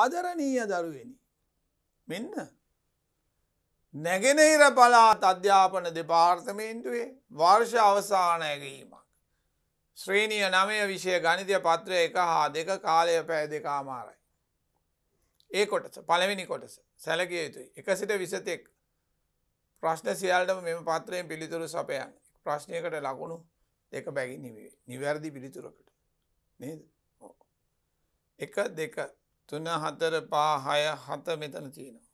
ආදරණීය දරුවනි. මෙන්න. නැගෙනහිර පලාත් අධ්‍යාපන දෙපාර්තමේන්තුවේ වර්ෂ අවසානයගීමක්. ශ්‍රීණිය නමය විෂය ගනිතය පත්‍රය එක හා දෙක කාලය පැය දෙකාමාරයි. ඒ කොටස පළවෙනි කොටස සැලකිය යුතුයි එක සිට විසතෙක් ප්‍රශ්න සියල්ටම මෙම පත්‍රයෙන් පිළිතුරු සපයන් ප්‍රශ්නයකට ලකුණු දෙක බැගි නිවේ නිවැරදි පිළිතුරකට නේද එක දෙක තුන හතර පාහය හත මෙතන තියෙනවා.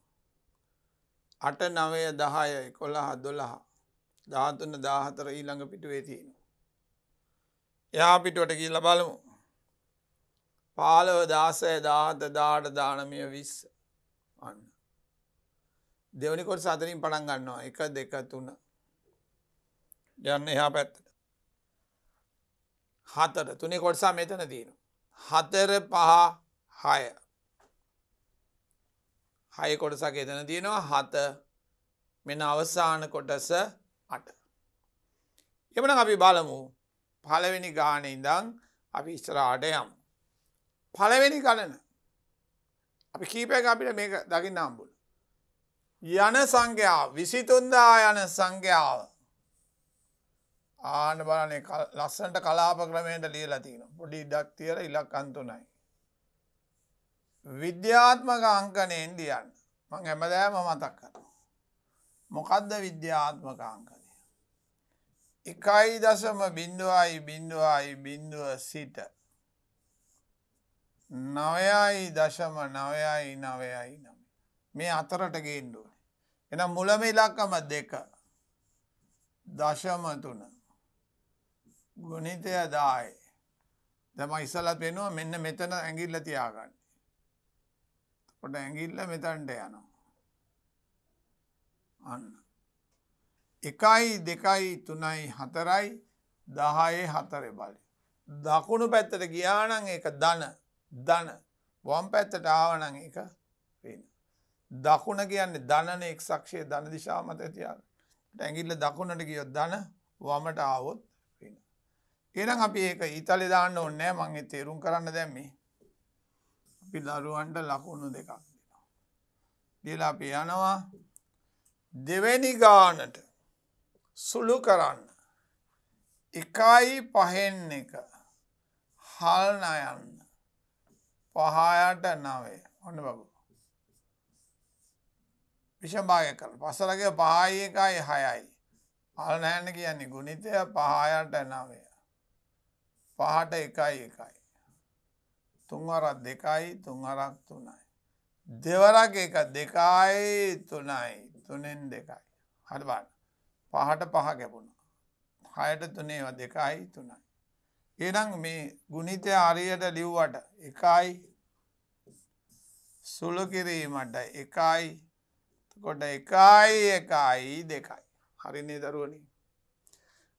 අට නවය දහයයි කොළහ දොළහ ධාතුන දාහතර ඊළඟ පිටුවේ තියෙනවා. යා පිටුවට කියල බලමු. පාලව දාසය දාහත දාට දානමය විස් අන්න. දෙවනිකොට සතරින් පටන් ගන්නවා එක දෙක තුන යන්න එහා පැත්තට. හතර තුනේ කොටසා මෙතන තියෙන. හතර පහ හය හය කොටසක් එතන තියෙනවා හත මෙන අවසාන කොටස අට. එමන අපි බලමු පලවෙනි ගාන ඉඳං අපි ඉස්තරාට යම්. පලවෙනි ගණන අපි කීපයක් අපිට මේ දකින්න අම්බුල. යන සංඛ්‍යාව විසිතුන්දා යන සංඛ්‍යාව ආන බලනේ ලස්සන්ට කලාප ක්‍රමයට ලියලා තියෙන පොඩි ඩක් තියර ඉලක් අන්තුනයි. විද්‍යාත්මක අංකනයෙන් දියන්න මං හැමදෑම මතක් කර. මොකදද විද්‍යාත්මක අංකනය. එකයි දසම බිින්දුවයි බිින්දුවයි බිින්දුව සිට නවයයි දශම නවයයි නවයයි නම මේ අතරට ගේන්ඩුව එනම් මුලම ඉලක්කම දෙක දශම තුන ගුණිතය දායි දැම ඉස්සල පෙනවා මෙන්න මෙතන ඇගිල්ල තියාගන්න කොට ඇඟිල්ල මෙතන්ට යනවා. අන්න. එකයි දෙකයි තුනයි හතරයි දහයේ හතර බලය. දකුණු පැත්තට ගියානං එක දන දන වම් පැත්තට ආවනං එක වෙන. දකුණ කියන්නේ දනන එක් සක්ෂය දන දිශා මත තියාල ටැගිල්ල දකුණට ගියොත් දන වමට ආවොත් වෙන. එනම් අපි ඒක ඉතලි දාන්න ඔන්නෑ මංගේ තේරුම් කරන්න දැම්මේ අපි දරුවන්ට ලකුණු දෙකක් දෙනවා. දීලා අපි යනවා දෙවැනි ගානට සුළු කරන්න එකයි පහෙන් එක හල්නයන්න පහයට නවේ ඔන්න බබු විෂභාග කර පසලගේ පහයි එකයි හයයි අල්නෑන කියන්නේ ගුණිතය පහයට නවය පහට එකයි එකයි තුන්වරක් දෙකයි තුන්හරක් තුනයි. දෙවරක් එක දෙකයි තුනයි තුනෙන් දෙකයි. හරිබන්න පහට පහ ගැපුණ. හයට තුනේව දෙකයි තුනයි. එනම් මේ ගුණිතය අරියට ලිව්වට එකයි සුළු කිරීමට එකයි කොට එකයි එකයි දෙකයි. හරින්නේ දරුවනි.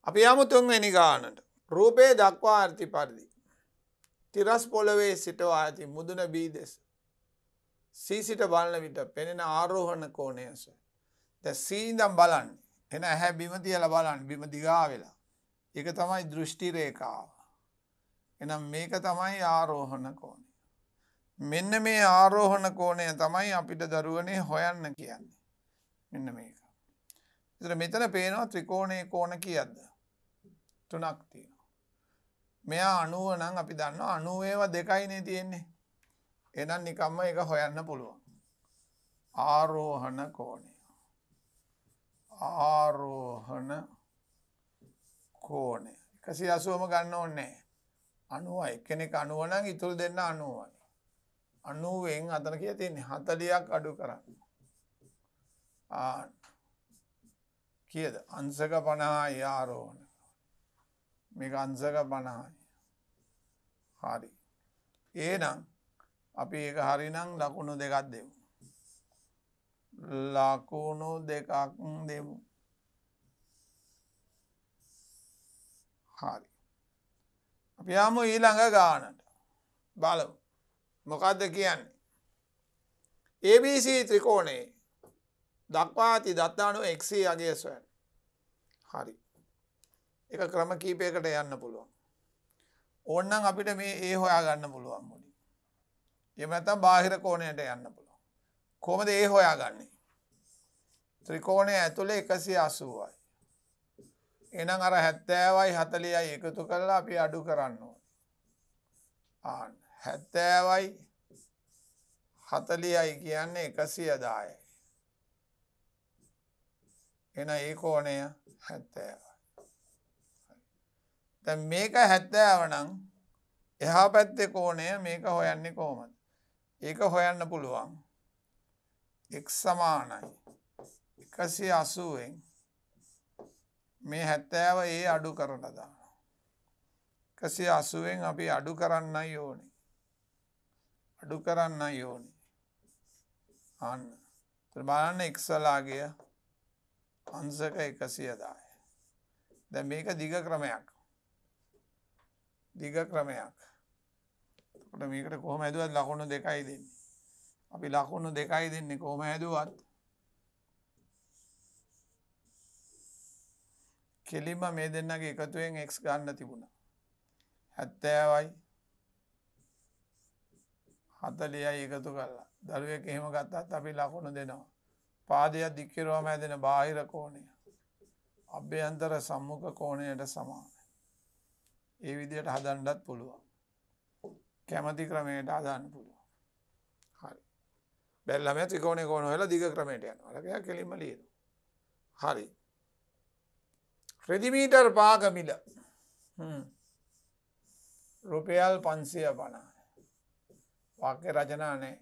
අපි යමු තුන්වැනි ගානට රූපේ දක්වා අර්ථි පරිදි. තිරස් පොළවේ සිටවා ඇති මුදුන බීදෙස. සීසිට බලන විට පෙනෙන ආරෝහණ කෝණයස. ද සීදම් බලන්න එන ඇහැ බිමතියල බලන් බිම දිගා වෙලා. එක තමයි දෘෂ්ටිරේකාව. එනම් මේක තමයි ආරෝහණ කෝණය. මෙන්න මේ ආරෝහණ කෝණය තමයි අපිට දරුවනේ හොයන්න කියන්නේ. මෙන්න මේක. එතර මෙතන පේනවා ත්‍රිකෝණය කෝණ කියද්ද. තුනක් තියෙන. මෙයා අනුව නං අපි දන්න අනුවේවා දෙකයිනේ තියෙන්නේ එනම් නිකම්ම එක හොයන්න පුළුවන් ආරෝහණ කෝණය ආරෝහණ කෝණය එකසි අසුවම ගන්න ඕන්නේ අනුව එකනෙක අනුවනං ඉතුළ දෙන්න අනුවයි අනුවෙන් අතන කිය තියන්නේ හතලියක් අඩු කරන්න ආන්න කියද අන්සක පණහා ආරෝහණ මේක අන්සක පණහයි හරි ඒනම් අපි ඒක හරිනම් ලකුණු දෙකක් දෙමු ලකුණු දෙකක් දෙමු හරි අපි යාම ඊළඟ ගානට බලමු මොකක්ද කියන්නේ ABC ත්‍රිකෝණේ දක්වා ඇති දත්තානු එක්සේ අගේ ස්වැන් හරි එක ක්‍රම කීපයකට යන්න පුළුවන්. ඕන්නම් අපිට මේ ඒ හොයා ගන්න පුළුවන් මුඩි. එමනතම් බාහිර කෝණයට යන්න පුළුවන්. කොමද ඒ හොයා ගන්නේ. ත්‍රිකෝණය ඇතුළේ එකසි අසුවයි. එනම් අර හැත්තෑවයි හතලියයි එකතු කරලා අපි අඩු කරන්න ඕන. ආන්න හැත්තෑවයි හතලියයි කියන්නේ එකසිය දායයි. එන ඒ කෝණය හැත්තෑවයි. දැ මේක හැත්තෑවනං එහා පැත්තෙ කෝනය මේක හොයන්නේ කොහොමද ඒක හොයන්න පුළුවන් එක් සමානයි එකසි අසුවෙන් මේ හැත්තෑව ඒ අඩු කරලදා එකසි අසුවෙන් අපි අඩු කරන්න යෝනි අඩු කරන්න යෝනි අන්න ත්‍රබාලන්න එක්සලාගිය අන්සක එකසියදාය දැ මේක දිග ක්‍රමයක් දිග ක්‍රමයක් ට මේකට කොහොම ඇදුවත් ලකුණු දෙකයි දෙන්නේ අපි ලකුණු දෙකයි දෙන්නේ කොහොම ඇදුවත් කෙලිම මේ දෙන්නගේ එකතුවෙන් එක් ගන්න තිබුණ හැත්තෑවයි හතලියයි එකතු කරලා දරුවක එහෙම ගත්තත් අපි ලකුණු දෙනවා පාදයක් දික්කිරෝම ඇදෙන බාහිර කෝණය අභ්‍යන්තර සම්මුඛ කෝණයට සමාන ඒ විදියට හදන්නත් පුළුවන්. කැමති ක්‍රමයට හදන්න පුළුවන්. හරි. බැල්ලම ත්‍රිකෝණේ කෝණ වෙලා දිග ක්‍රමයට යනවා. ලකයා කෙලින්ම ලියනවා. හරි. රෙදිමීටර් පාග මිල. හ්ම්. රුපියල් 550. වාක්‍ය රචනා නැහැ.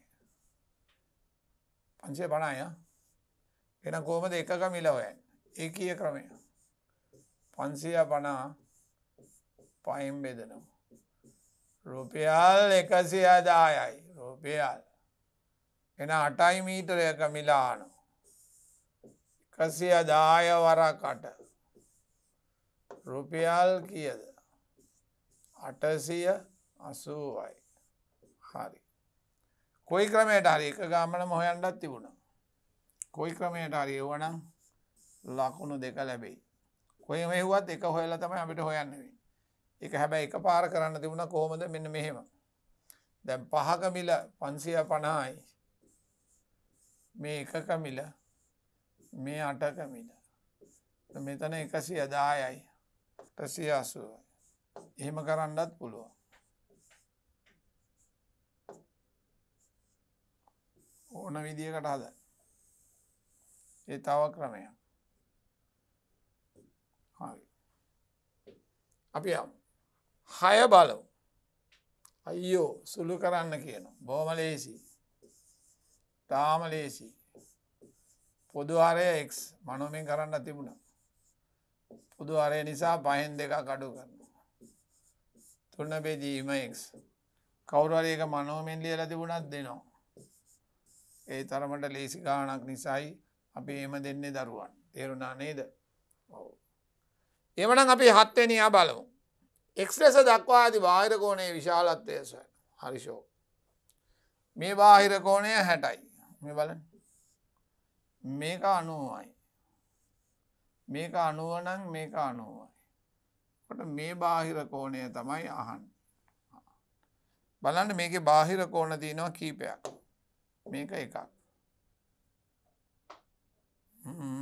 550 ය. එහෙනම් කොහමද එකක මිල හොයන්නේ? ඒකීය ක්‍රමය. 550 පයිම් බෙදනමු. රුපියල් එකසි අදායයි රුපියල් එන අටයි මීටරයක මිලානු එකසි අදාය වරකට රුපියල් කියද අටසිය අසුවයි හරි කොයි ක්‍රමයට හරි එක ගාමනම හොයන්ටත් තිබුණ කොයි ක්‍රමයට හරි එවනම් ලකුණු දෙක ලැබෙයි කොයි මෙහුවත් එක හොයල තමයි අපිට හොයන්නවෙේ එක හැබැයි එක පාර කරන්න තිබුණ කොහොමද මෙන්න මෙහෙම දැන් පහකමිල පන්සිය පණහායි මේ එකකමිල මේ අටකමිල මෙතන එකසි අදායයි ටසිය අසුවයි එහෙම කරන්නත් පුළුවන් ඕන විදිකට හද ඒ තව ක්‍රමය හරි අපි යම් හය බලව අයියෝ සුළු කරන්න කියන බොහම ලේසි තාම ලේසි පොදු අරය එක් මනුවෙන් කරන්න තිබුණා පුදු අරය නිසා පහෙන් දෙක කඩු කරන්න තුන්න බෙදීම එක් කවුරරයක මනෝමෙන් ලියල තිබුණත් දෙනවා ඒ තරමට ලේසි ගානක් නිසයි අපි එම දෙන්නේ දරුවන් තේරුණා නේද එවනම් අපි හත්වෙනයා බලමු එක්ලෙස දක්වා ඇති බාහිරකෝණය විශාලත්වයස හරිශෝ. මේ බාහිරකෝණය හැටයි මේ බල මේක අනුවයි. මේක අනුවනං මේක අනුවයි. ට මේ බාහිරකෝණය තමයි අහන්. බලන්න මේක බාහිරකෝණ තියනවා කීපයක් මේක එකක්.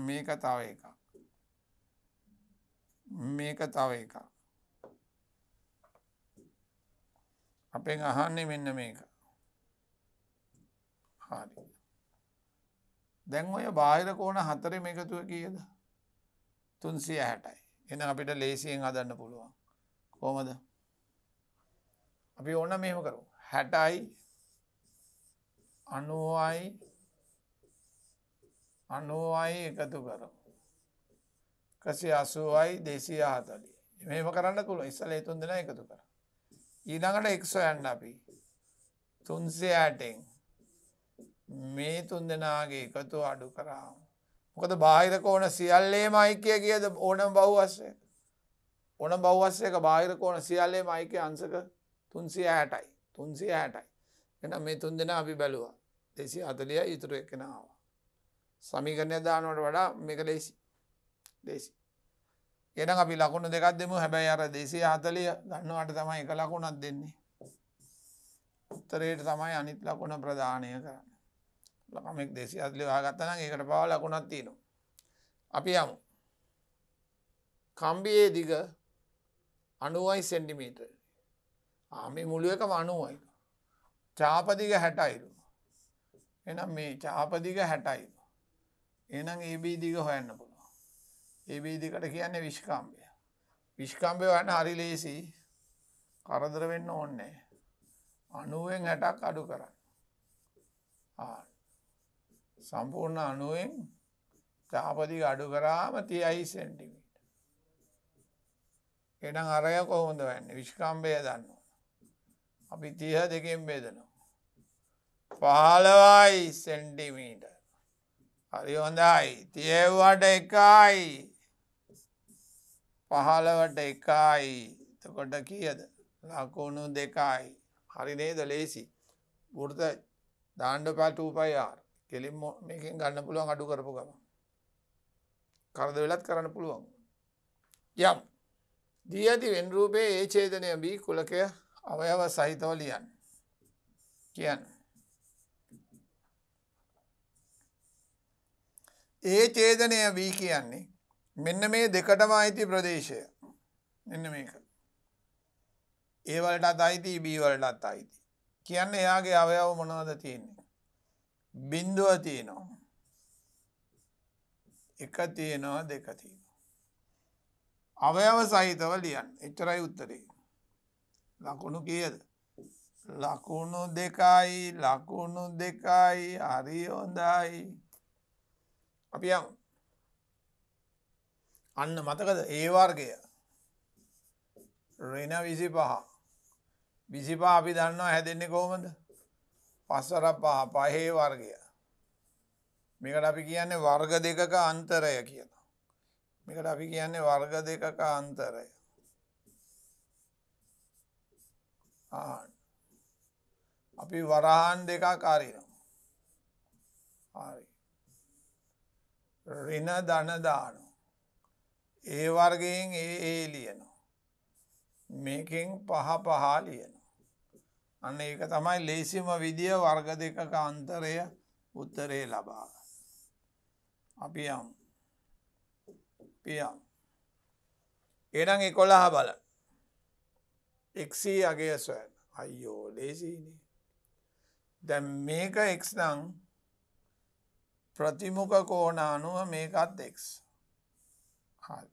මේක තව එකක්. මේක තව එකක්. අපෙන් අහන්නේ මෙන්න මේක හරි දැන් ඔය බාහිර කෝන හතරම එකතුව කියද තුන්සිය හැටයි එන අපිට ලේසියෙන් අදන්න පුළුවන් කෝමද අපි ඕන්න මෙම කරු හැටයි අනුවයි අනුවයි එකතු කර කසි අසුවයි දෙසිය හතලි මේම කරන්න තුළ ඉස්සල තුන් දෙෙන එකතු කර ඊළඟට එක් සොයන්න අපි තුන්සයාටෙන් මේ තුන් දෙනාගේ එකතු අඩු කරාම. මොකද බාහිරක ඕන සියල්ලේ මයිකය කියද ඕන බව්වස්සේ. ඕන බව්වස්සේක බාහිරක ඕන සියල්ලේ මයික අන්සක තුන්සිය හැටයි තුන්සිය හැටයි. එන මේ තුන් දෙෙන අපි බැලුවා දෙසි අතලිය ඉතුරු එකෙනාව. සමිකරණය දානොට වඩා මේක ලෙසි ලෙසි. එන අපි ලකුණු දෙකක් දෙමු හැබැයි අර දෙසේ හතලිය ගන්නවාට තමයි එක ලකුණක් දෙන්නේ උත්තරයට තමයි අනිත් ලකුණ ප්‍රධානය කරන්න ලකමෙක් දෙසි අදලි වාගත්තන ඒකට පවා ලකුණක් තියෙනු අපි යමු කම්බියේ දිග අනුවයි සෙන්ටිමීට ආමි මුළුවක මනුවයි චාපදිග හැටයිරු එනම් මේ චාපදිග හැටයිරු එනම් ඒබී දිග හොයන්නපු ඒ බීදිකට කියන්නේ විශ්කම්බය. විශ්කම්බය ගන්න හරි ලේසි. කරදර වෙන්න ඕනේ නැහැ. 90න් 60ක් අඩු කරන්න. ආ සම්පූර්ණ 90න් දහපදික අඩු කරාම 30 සෙන්ටිමීටර්. එහෙනම් අරය කොහොමද වෙන්නේ? විශ්කම්බය දන්න ඕන. අපි 30 දෙකෙන් බෙදනවා. 15යි සෙන්ටිමීටර්. හරි හොඳයි. 30ට 1යි පහළවට එකයි තකොට කියද ලකුණු දෙකයි හරිනේද ලේසි බෘත දාණ්ඩ පාටූපයිආර් කෙලින් මේකින් ගන්න පුළුවන් අඩු කරපු ගම කරද වෙලත් කරන්න පුළුවන් යම් දී ඇති වෙන්රූපේ ඒ චේදනය බී කුලකය අවයව සහිතව ලියන් කියන්න ඒ චේදනය වී කියන්නේ මෙන්න මේ දෙකටම අයිති ප්‍රදේශය මෙන්න මේක ඒවලටත් අයිති බීවලටත් අයිති කියන්න එයාගේ අවයව මොනවද තියන්නේ බින්දුව තියනවා එක තියනවා දෙක තියනවා අවයව සහිතව ලියන් එච්චරයි උත්තරේ ලකුණු කියද ලකුණු දෙකයි ලකුණු දෙකයි හරි හොඳයි අපි යමු අන්න මතකද ඒවර්ගය රෙන විසි පහ විසිපා අපි දන්නවා හැදෙන්නේ කෝමද පස්සර පහ පහේ වර්ගය මේකට අපි කියන්නේ වර්ග දෙකක අන්තරය කියලා මේකට අපි කියන්නේ වර්ග දෙකක අන්තරය අපි වරහන් දෙකක් අරිනවා හරි රින ධන දානවා ඒ වර්ගයෙන් ඒ ඒ ලියනු. මේකින් පහ පහා ලියනු. අන්න ඒක තමයි ලේසිම විදිිය වර්ග දෙකක අන්තරය උත්තරේ ලබාග. අපියම් පියම් එනම් එකොළහ බල එක්සී අගේ සොයන අයියෝ ලේසිනේ දැ මේක එක්නම් ප්‍රතිමුඛ කෝණ අනුව මේකත් එක්ස්. හරි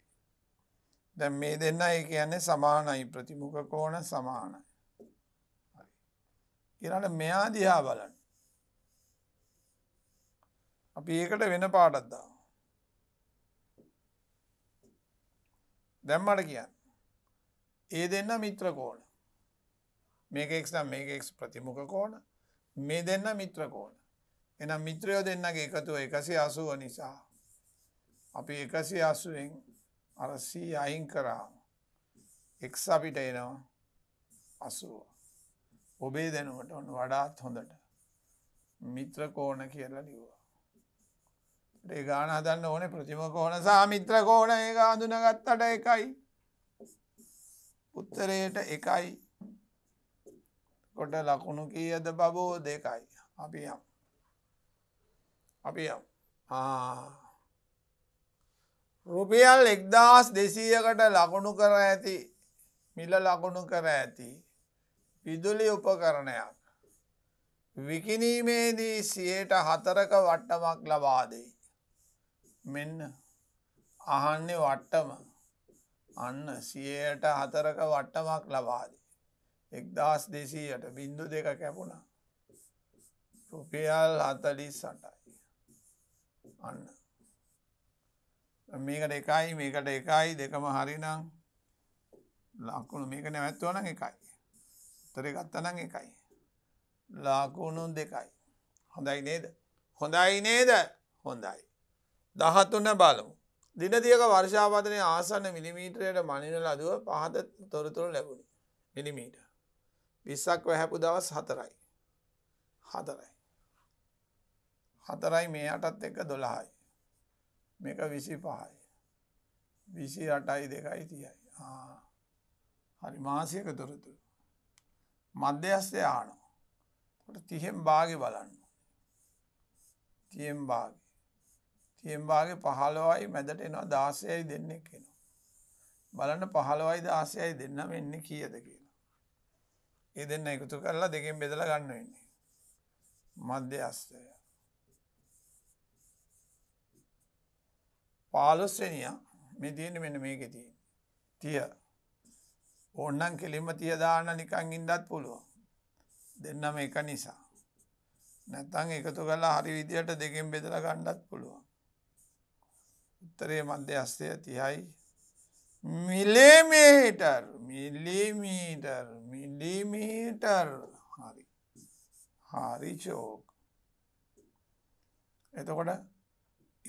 දැ මේ දෙන්න ඒ කියන්නේ සමානයි ප්‍රතිමුඛ කෝන සමානයි ඉරට මෙයා දිහා බලන්න අපි ඒකට වෙන පාටත්දා දැම්මට කියන්න ඒ දෙන්න මිත්‍ර කෝන මේකෙක් නම් මේකෙක් ප්‍රතිමුඛ කෝන මේ දෙන්න මිත්‍ර කෝන එනම් මිත්‍රයෝ දෙන්නගේ එකතුව එකසි අසුව නිසා අපි එකසි අසුවෙන් අර සී අයින් කරා එක්ස අපිට එනවා අසුව ඔබේ දැනුවට ඔන්න වඩාත් හොඳට මිත්‍ර කෝණ කියලා ලිව්වා ඒ ගාන හදන්න ඕනේ ප්‍රතිම කෝණ සාමිත්‍ර කෝණ ඒක හඳුනගත්තට එකයි උත්තරයට එකයි කොට ලකුණු කීයද බබෝ දෙකයි අපි යම් අපි යම් ආ රුපියල් එක්දස් දෙසීයකට ලකුණු කර ඇති මිල ලකුණු කර ඇති විදුලි උපකරණයක් විකිනීමේදී සියයට හතරක වට්ටමක් ලබාදෙයි මෙන්න අහන්නේ වට්ටම අන්න සියයට හතරක වට්ටමක් ලබාදී එක්දස් දෙසීයට බින්දු දෙක කැපුණා රුපියල් අතලි සටයි අන්න මේකට එකයි මේකට එකයි දෙකම හරිනම් ලකුණු මේක නැවැත්වන එකයි. තරය ගත්තනම් එකයි. ලාකුණුන් දෙකයි. හොඳයි නේද. හොඳයි නේද හොඳයි. දහත්තුන්න බලමු. දිනතියක වර්ෂාපතනය ආසන්න මිලිමීටරයට මනින ලදුව පහත තොරතුරු ලැබුණි. මිලිමීට. විස්සක් වැහැපු දවස් හතරයි. හතරයි. හතරයි මේ අටත් එක්ක දොළහයි. මේක විසි පහයි. විසි අටයි දෙකයි තියයි. හරි මාසියක තොරතුරු. මධ්‍යස්තය ආනෝ. කොට තිහෙම් බාග බලන්න. තියෙන් බාග. තියෙන් බාග පහලවයි මැදට එනවා දාසයයි දෙන්නෙක් කෙනවා. බලන්න පහලවයි දාසයයි දෙන්න වෙන්න කියද කියලා. ඒ දෙන්න එකතු කරලා දෙකින් බෙදල ගන්න වෙන්නේ. මධ්‍යස්තය. පාලොස්සනිය මේ තියෙන මෙන මේක තිය තිය ඔන්නන් කෙලිම තියදාන නිකං ඉන්ඩත් පුළුව දෙන්නම එක නිසා නැතං එකතු කලා හරි විදියට දෙකෙන් බෙදල ගණ්ඩත් පුළුවන් උත්තරේ මධ්‍යස්ථය තියයි මිලමීටර් මිලිමීටර් මිලිමීටර් හරි හරි චෝක් එතකොට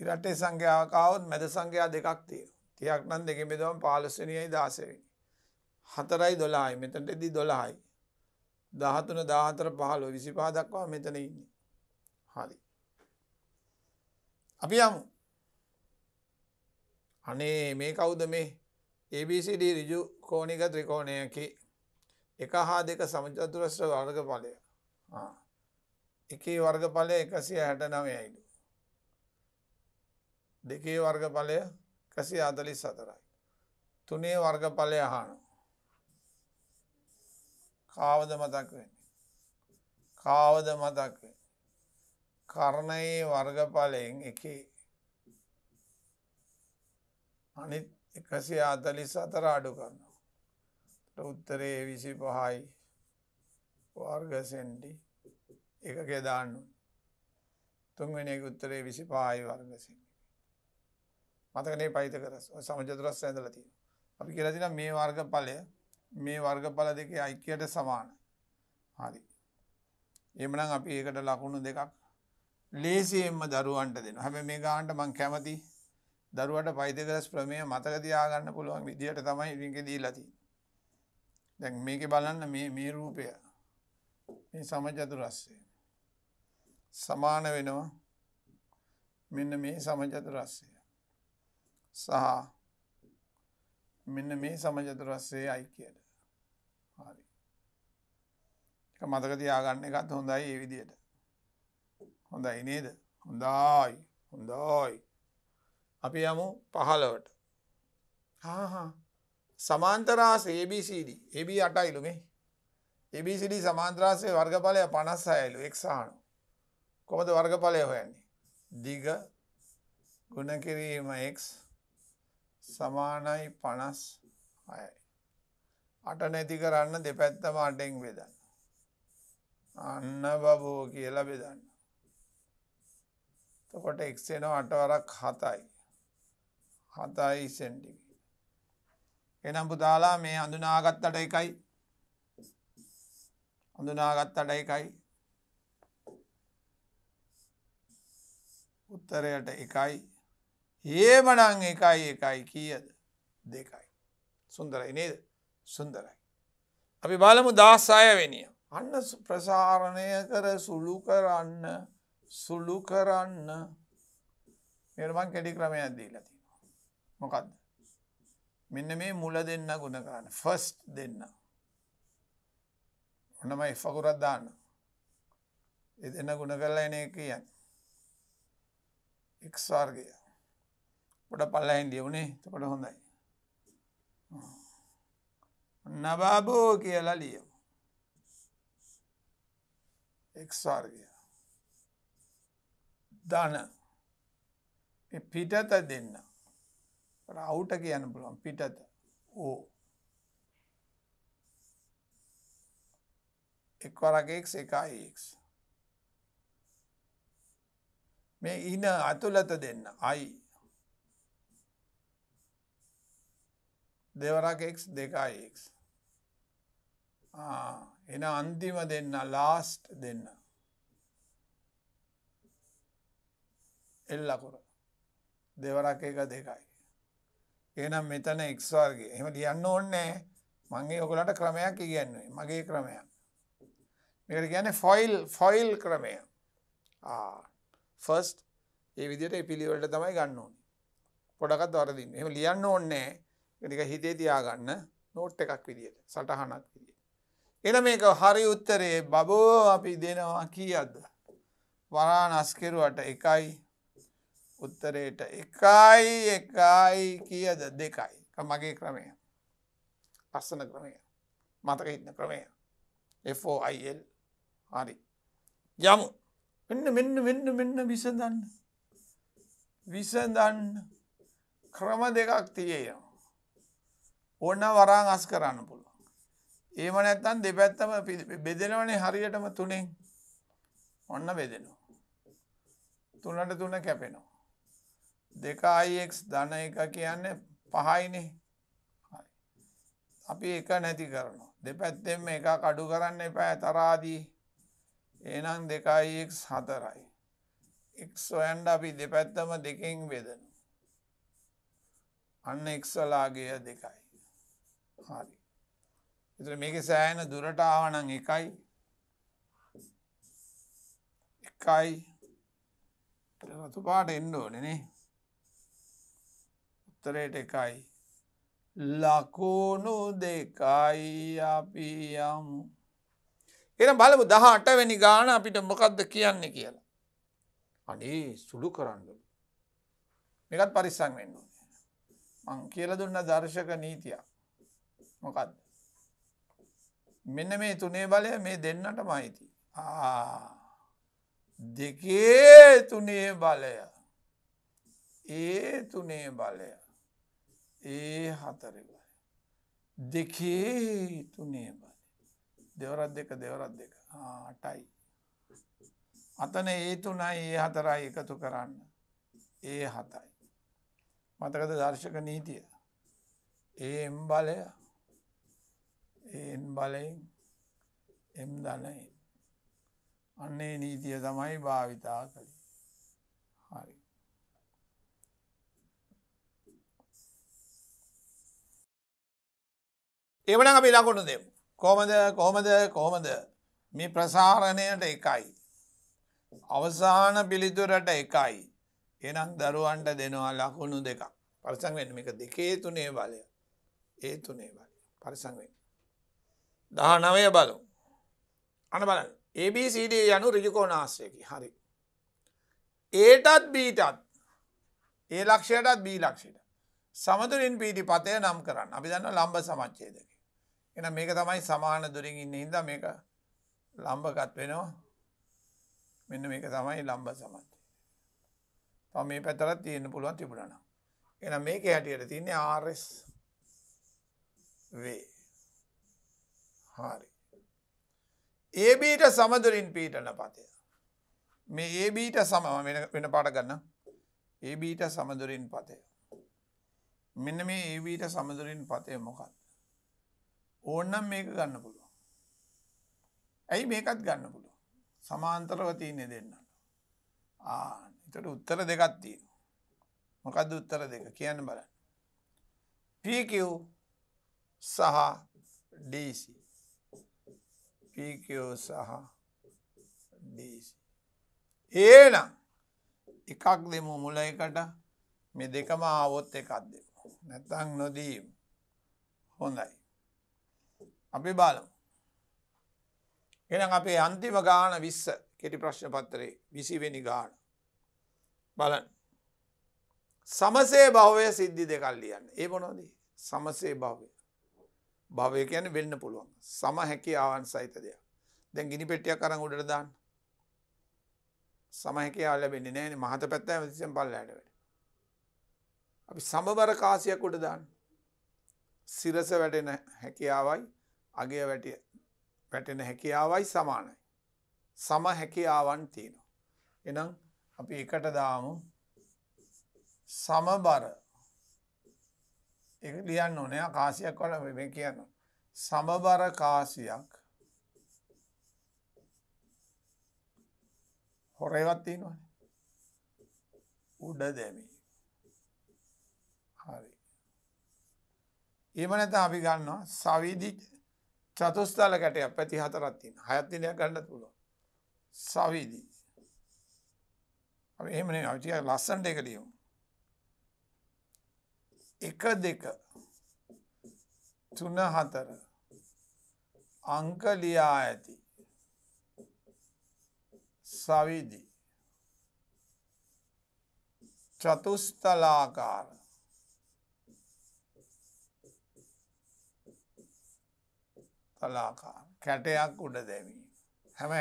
ඉරටේ සංඝයාකාවත් මැද සංඝයා දෙකක් තියෙන තියක් නම් දෙක බෙදවම පාලස්සනියයි දාසවෙනි. හතරයි දොලායි මෙතට එදී දොලායි. දහතුන දාහතර පහලෝ විසි පාදක්වා මෙතන ඉන්න. හරි. අපි යමු. අනේ මේ කවුද මේ ABCD රිජු කෝනික ත්‍රිකෝණයකි එක හා දෙක සමචතුරස්්‍ර වර්ග පලය එකේ වර්ග පලය එකසිය හැට නවයයිඩු. දෙකේ වර්ගඵලය කසි අදලිස් සතරයි. තුනේ වර්ගඵලය හානු. කාවද මතක් වෙන්නේ. කාවද මතක් වෙන්නේ. කරණයේ වර්ගඵලයෙන් එක අනි එකසි අතලිස් අතර අඩු කරනවා. උත්තරයේ විසි පහයි වර්ගසෙන්ඩි එකකෙදාන්නු. තුන්වෙෙනෙ උත්තරේ විසි පායි වර්ගසින්. මතකනේ පයිත කරස් සමජදුරස් ඇඳල තියෙන. අපි කියලතින මේ වර්ග පලය මේ වර්ග පල දෙකේ අයිකයට සමාන හරි. එමනම් අපි ඒකට ලකුණු දෙකක් ලේසියෙන්ම දරුවන්ට දෙන හැම මේ ගාන්ට මං කැමති දරුවට පයිතකරස් ප්‍රමය මතකතියාගන්න පුළුවන් විදිහට තමයි රිංකෙදී ලති. දැන් මේක බලන්න මේ මේ රූපය මේ සමජතුරස්සේ. සමාන වෙනවා මෙන්න මේ සමජතුරස්සේ. සහ මෙන්න මේ සමජතුරස්සේ අයිකයට හරි එක මතක තියාගන්න එකත් හොඳයි ඒ විදියට හොඳයි නේද හොඳයි හොඳයි අපි යමු පහලවට හාහා සමාන්තරාස ABCD AB අටයිලු මේ ABCD සමාන්ත්‍රාසය වර්ගඵලය පනස් අයලු එක්සාහනු කොමද වර්ගඵලය හොයන්නේ දිග ගුණ කිරීම එක්ස් සමානයි 56යි. 8 නැති කරන්න දෙපැත්තම 8ෙන් බෙදන්න. අන්න බබෝ කියලා බෙදන්න. එතකොට x එනවා 8 වරක් 7යි. 7යි සෙන්ටිමීටර. එනම් පුතාලා මේ හඳුනාගත්තට එකයි හඳුනාගත්තට එකයි උත්තරයට එකයි ඒමනං එකයි එකයි කියද දෙකයි. සුන්දරයි නේද සුන්දරයි. අපි බලමු දාස්සායවෙනිය. අන්න ප්‍රසාරණය කර සුළු කරන්න සුළු කරන්න මෙරමන් කෙඩි ක්‍රමයක් දීලති. මොකක්ද. මෙන්න මේ මුල දෙන්න ගුණ කරන්න ෆස්ට් දෙන්න. ඔන්නමයි ෆකුරත් දාන්න. එ දෙන්න ගුණ කරලා එන එක කියන්න. එක්ස්වාර්ගය පොඩ පල්ලයින් දියවුණේ තකොට හොඳයි නබාබෝ කියලා ලියමු එක්ස්වාර්ගය ධන පිටත දෙන්න රවුට කියන්න පුළුවන් පිටත ඕ එක්වරගේක් එකයික් මේ ඉන අතුලත දෙන්න අයි දෙවරක් එක් දෙකයික් එන අන්තිම දෙන්න ලාස්ට් දෙන්න එල්ලකුර දෙවරක් එක දෙකයි එනම් මෙතන එක්වාර්ගේ එම ලියන්න ඕන්නෑ මගේ ඔකුලට ක්‍රමයක් කියන්නේ මගේ ක්‍රමයක් මේකට ගැන ෆොයිල් ෆොයිල් ක්‍රමය ෆස්ට් ඒ විදිට පිළිවලට තමයි ගන්න ඕනි පොඩකත් වරදින්න එම ලියන්න ඕන්නෑ නික හිතේ තියාගන්න නෝට් එකක් විදියට සටහනක් විදිිය. එන මේක හරි උත්තරේ බබෝ අපි දෙනවා කියද්ද. වරා නස්කෙරුවට එකයි උත්තරයට එකයි එකයි කියද දෙකයි මගේ ක්‍රමය පස්සන ක්‍රමය මතක හින්න ක්‍රමය FෝIL හරි යමු මෙන්න මෙන්න මෙන්න මෙන්න විසඳන්න විසඳන්න ක්‍රම දෙකක් තියේයම් ඕන්න වරාං අස් කරන්න පුළුව. ඒම නැත්තන් දෙපැත්තම බෙදෙනවනේ හරියටම තුනෙන් ඔන්න බෙදෙනවා. තුනට තුන කැපෙනවා. දෙකායික් ධන එක කියන්න පහයිනේ අපි එක නැති කරනවා. දෙපැත්තෙම එක කඩු කරන්න එපෑ තරාදී ඒනම් දෙකායික් හතරයි. එක් සොයන්ඩ අපි දෙපැත්තම දෙකෙන් බෙදනු. අන්න එක්සලාගේ දෙකයි. හරි එතට මේක සෑන දුරට ආවනං එකයි එකයි රතු පාට එන්න ඕනනේ උත්තරයට එකයි ලකුණු දෙකයි අපි යමු එන බලපු දහට වැනි ගාන අපිට මොකක්ද කියන්න කියලා. අනේ සුළු කරන්නලු. මේකත් පරිස්සං වෙන්න මං කියල දුන්න දර්ශක නීතියක්. මොකක්ද මෙන්න මේ තුනේ බලය මේ දෙන්නට මයිති දෙකේ තුනේ බලය ඒ තුනේ බලය ඒ හතරබල දෙකේ තුනේ බල දෙවරත් දෙක දෙවරත් දෙක අටයි අතන ඒ තුනයි ඒ හතරයි එකතු කරන්න ඒ හතයි මතකද දර්ශක නීතිය ඒම් බලය එන් බලයෙන් එම් දනයි අන්නේ නීතිය තමයි භාවිතා කළ හරි එවන අපි ලකුණු දෙම් කොමද කොමද කොමද මේ ප්‍රසාරණයට එකයි අවසාන පිළිතුරට එකයි එනම් දරුවන්ට දෙනවා ලකුණු දෙක පරිසංවෙන් එක දෙකේ තුනේ බලය ඒ තුනේ බලය පරිසංවෙන් දහනවය බලු අන බල ABCD යනු රිජිකෝනාශ්‍රයකි හරි ඒටත් බීටත් ඒ ලක්ෂයටත් බී ලක්ෂයට සමතුරින් පීටි පතය නම් කරන්න අපි දන්න ලම්බ සමච්චේදක එන මේක තමයි සමාන දුරින් ඉන්න හිද මේක ලම්බකත් වෙනවා මෙන්න මේක තමයි ලම්බ සමච්චේ තම මේ පැතරත් තියෙන්න්න පුළුවන් තිබුණන එන මේක හැටියට තින්නේ ආරස් වේ හාරි. ඒබීට සමදුරින් පීටන පතය. මේ ඒබීට සම වෙන පාට ගන්න ඒබීට සමදුරින් පතය. මෙන්න මේ ඒබීට සමදුරින් පතය මොකක්ද. ඕන්නම් මේක ගන්න පුළුව. ඇයි මේකත් ගන්න පුළුව. සමාන්තරව තියන්නේ දෙන්න. එතට උත්තර දෙකත්තිීන. මොකද උත්තර දෙක කියන්න බලන්න. පීකව් සහ ඩීසි පීකෝ සහ ඒනම් එකක් දෙමු මුල එකට මෙ දෙකම ආවොත් එකක් දෙමු නැතං නොදීම් හොඳයි අපි බාලමු එනම් අපේ අන්තිම ගාන විස්ස කෙටි ප්‍රශ්න පත්තරේ විසිවෙනි ගාන බලන් සමසේ භවය සිද්ධි දෙකල් ලියන්න ඒ මොනොදී සමසේ භවය භවය කියන්නේ වෙන්න පුළුවන්. සම හැකියාවන් සහිත දෙයක්. දැන් ගිනි පෙට්ටියක් අරන් උඩට දාන්න. සම හැකියාව ලැබෙන්නේ නැහැනේ මහත පැත්තම තිස්සෙන් පල්ලයට වැඩ. අපි සමබර කාසියක් උඩ දාන්න. සිරස වැටෙන හැකියාවයි අගය වැටිය වැටෙන හැකියාවයි සමානයි. සම හැකියාවන් තියෙනවා. එහෙනම් අපි එකට දාමු සමබර එක ලියන්න ඕනය කාසියක් වල මේ කියන්න සමබර කාසියක් හොරේවත් තියෙනවන උඩ දැමී හරි ඒමනත අපි ගන්නවා සවිදි චතුස්ථල කැටයක් පැති හතරත්තින හයත්තිනයක් ගන්නත් පුළුව සවිදී එහෙමන අවිටිය ලස්සන්ට එක ලියමු එක දෙක තුන හතර අංක ලියා ඇති සවිදි චතුස්තලාකාර තලාකාර කැටයක් උඩ දැමී හැම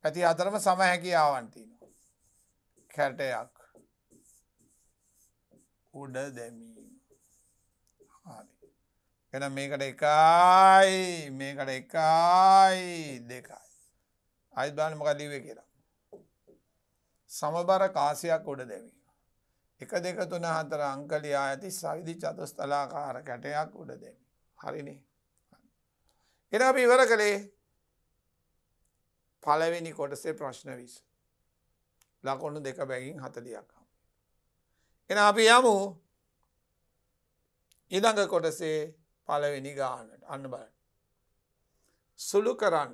පැති අතරම සම හැකියාවන්තිනවා කැටයක් උඩ දැමීම හරි එන මේකට එකයි මේකට එකයි දෙකයි අයිත් බාන මකදීවේ කියලා සමබර කාසියක් උඩ දැමීම එක දෙක තුන හතර අංකලියා ඇති සවිදි චතුස්තලාකාර කැටයක් උඩ දෙම හරිනේ එන අපි ඉවර කළේ පලවෙනි කොටසේ ප්‍රශ්න විස ලකොුණු දෙක බැගින් හතලියක් එන අපි යමු ඉදඟ කොටසේ පලවෙනි ගානට අන්න බල සුළු කරන්න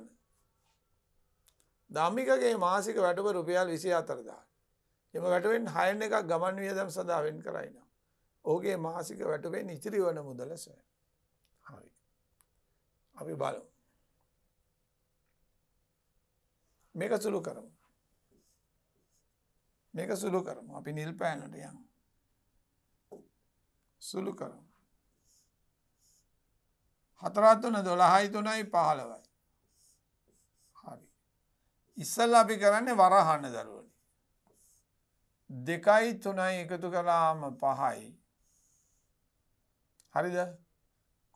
දම්මිකගේ මාසික වැටව රුපියල් විසි අතරදා එම වැටුවෙන් හයන එකක් ගමන් වියදම් සදාවෙන් කරයින ඕගේ මාසික වැටුවෙන් ඉතිරි වන මුදලස හරි අපි බලු මේක සුළු කරමු මේක සුළු කරම අපි නිල් පෑනට යන්න සුළු කරමු. හතරත්වන දොළහයි තුනයි පහළවයි. හරි. ඉස්සල් අපි කරන්නේ වරහන්න දරුවන. දෙකයි තුනයි එකතු කලාම පහයි. හරිද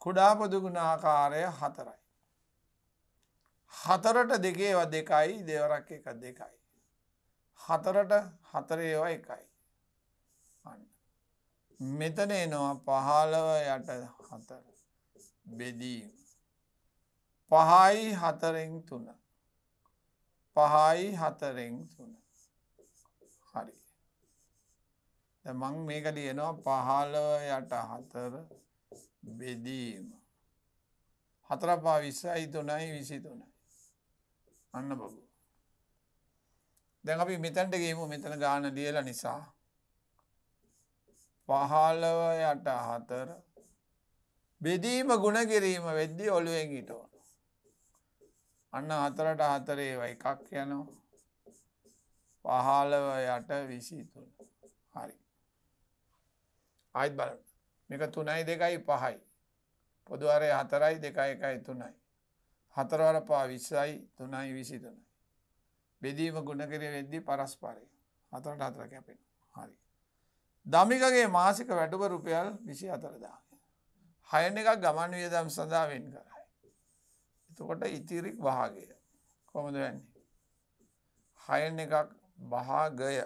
කුඩාපදුගුණ ආකාරය හතරයි. හතරට දෙකේව දෙකයි දෙවරක් එක දෙකයි. හතරට හතරේවා එකයි. මෙතන එනවා පහළව යට හතර බෙදීම පහයි හතරෙන් තුන පහයි හතරෙන් තුන හරි මං මේක ලියනවා පහළව යට හතර බෙදීම හතර පා විස්සයි තුනයි විසි තුනයි අන්න බබු දැන් අපි මෙතැන්ට ගේමු මෙතන ගාන ලියල නිසා පහළව යට හතර බෙදීම ගුණ කිරීම වෙද්දි ඔළුවෙන් හිටෝන. අන්න හතරට හතරේව එකක් යනවා. පහළව යට විසිතුන. හරි. ආයිත් බලන්න. මේක තුනයි දෙකයි පහයි. පොදුවරය හතරයි දෙකයි එකයි තුනයි. හතරවර පා විස්සයි තුනයි විසිතුනයි. බෙදීම ගුණකර වෙද්දි පරස්පරය. හතරට හතර කැපෙන. හරි. දමිකගේ මාසික වැටුප රුපියල් විසි අතරදා. හයන එකක් ගමන් වියදම් සඳහා වෙන් කරයි. එතකොට ඉතිරික් වහාගය කොමද වෙන්නේ. හයන එකක් බහාගය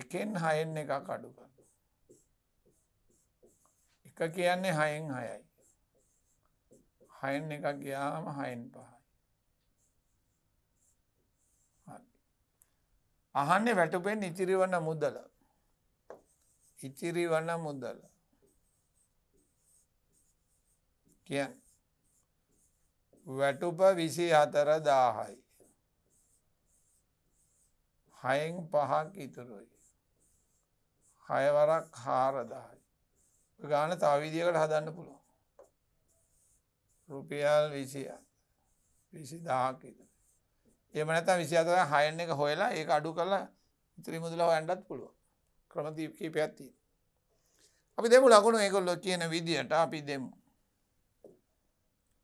එකෙන් හයෙන් එකක් අඩු කර. එක කියන්නේ හයෙන් හයයි. හයෙන් එක ගියාම හයෙන් පහ. අහන්නේ වැටුපෙන් ඉතිරි වන මුදල. ඉතිරි වන මුදල. කියන් වැටුප විසි හතර දාහයි. හයෙන් පහක් ඉතුරුයි. හයවරක් හාරදායි. ගාන තවිදිකට හදන්න පුළුවන්. රුපියල් විසිය විසි දාහක් ඉතුර. එමනත විසිාතක හයන්න එක හොයලා ඒ අඩු කරලා ඉතරි මුදල හොයන්ඩත් පුළුව ක්‍රමතිී පැත්ති අපි දෙමු ලකුණු ඒකොල්ලො කියන විදිහට අපි දෙමු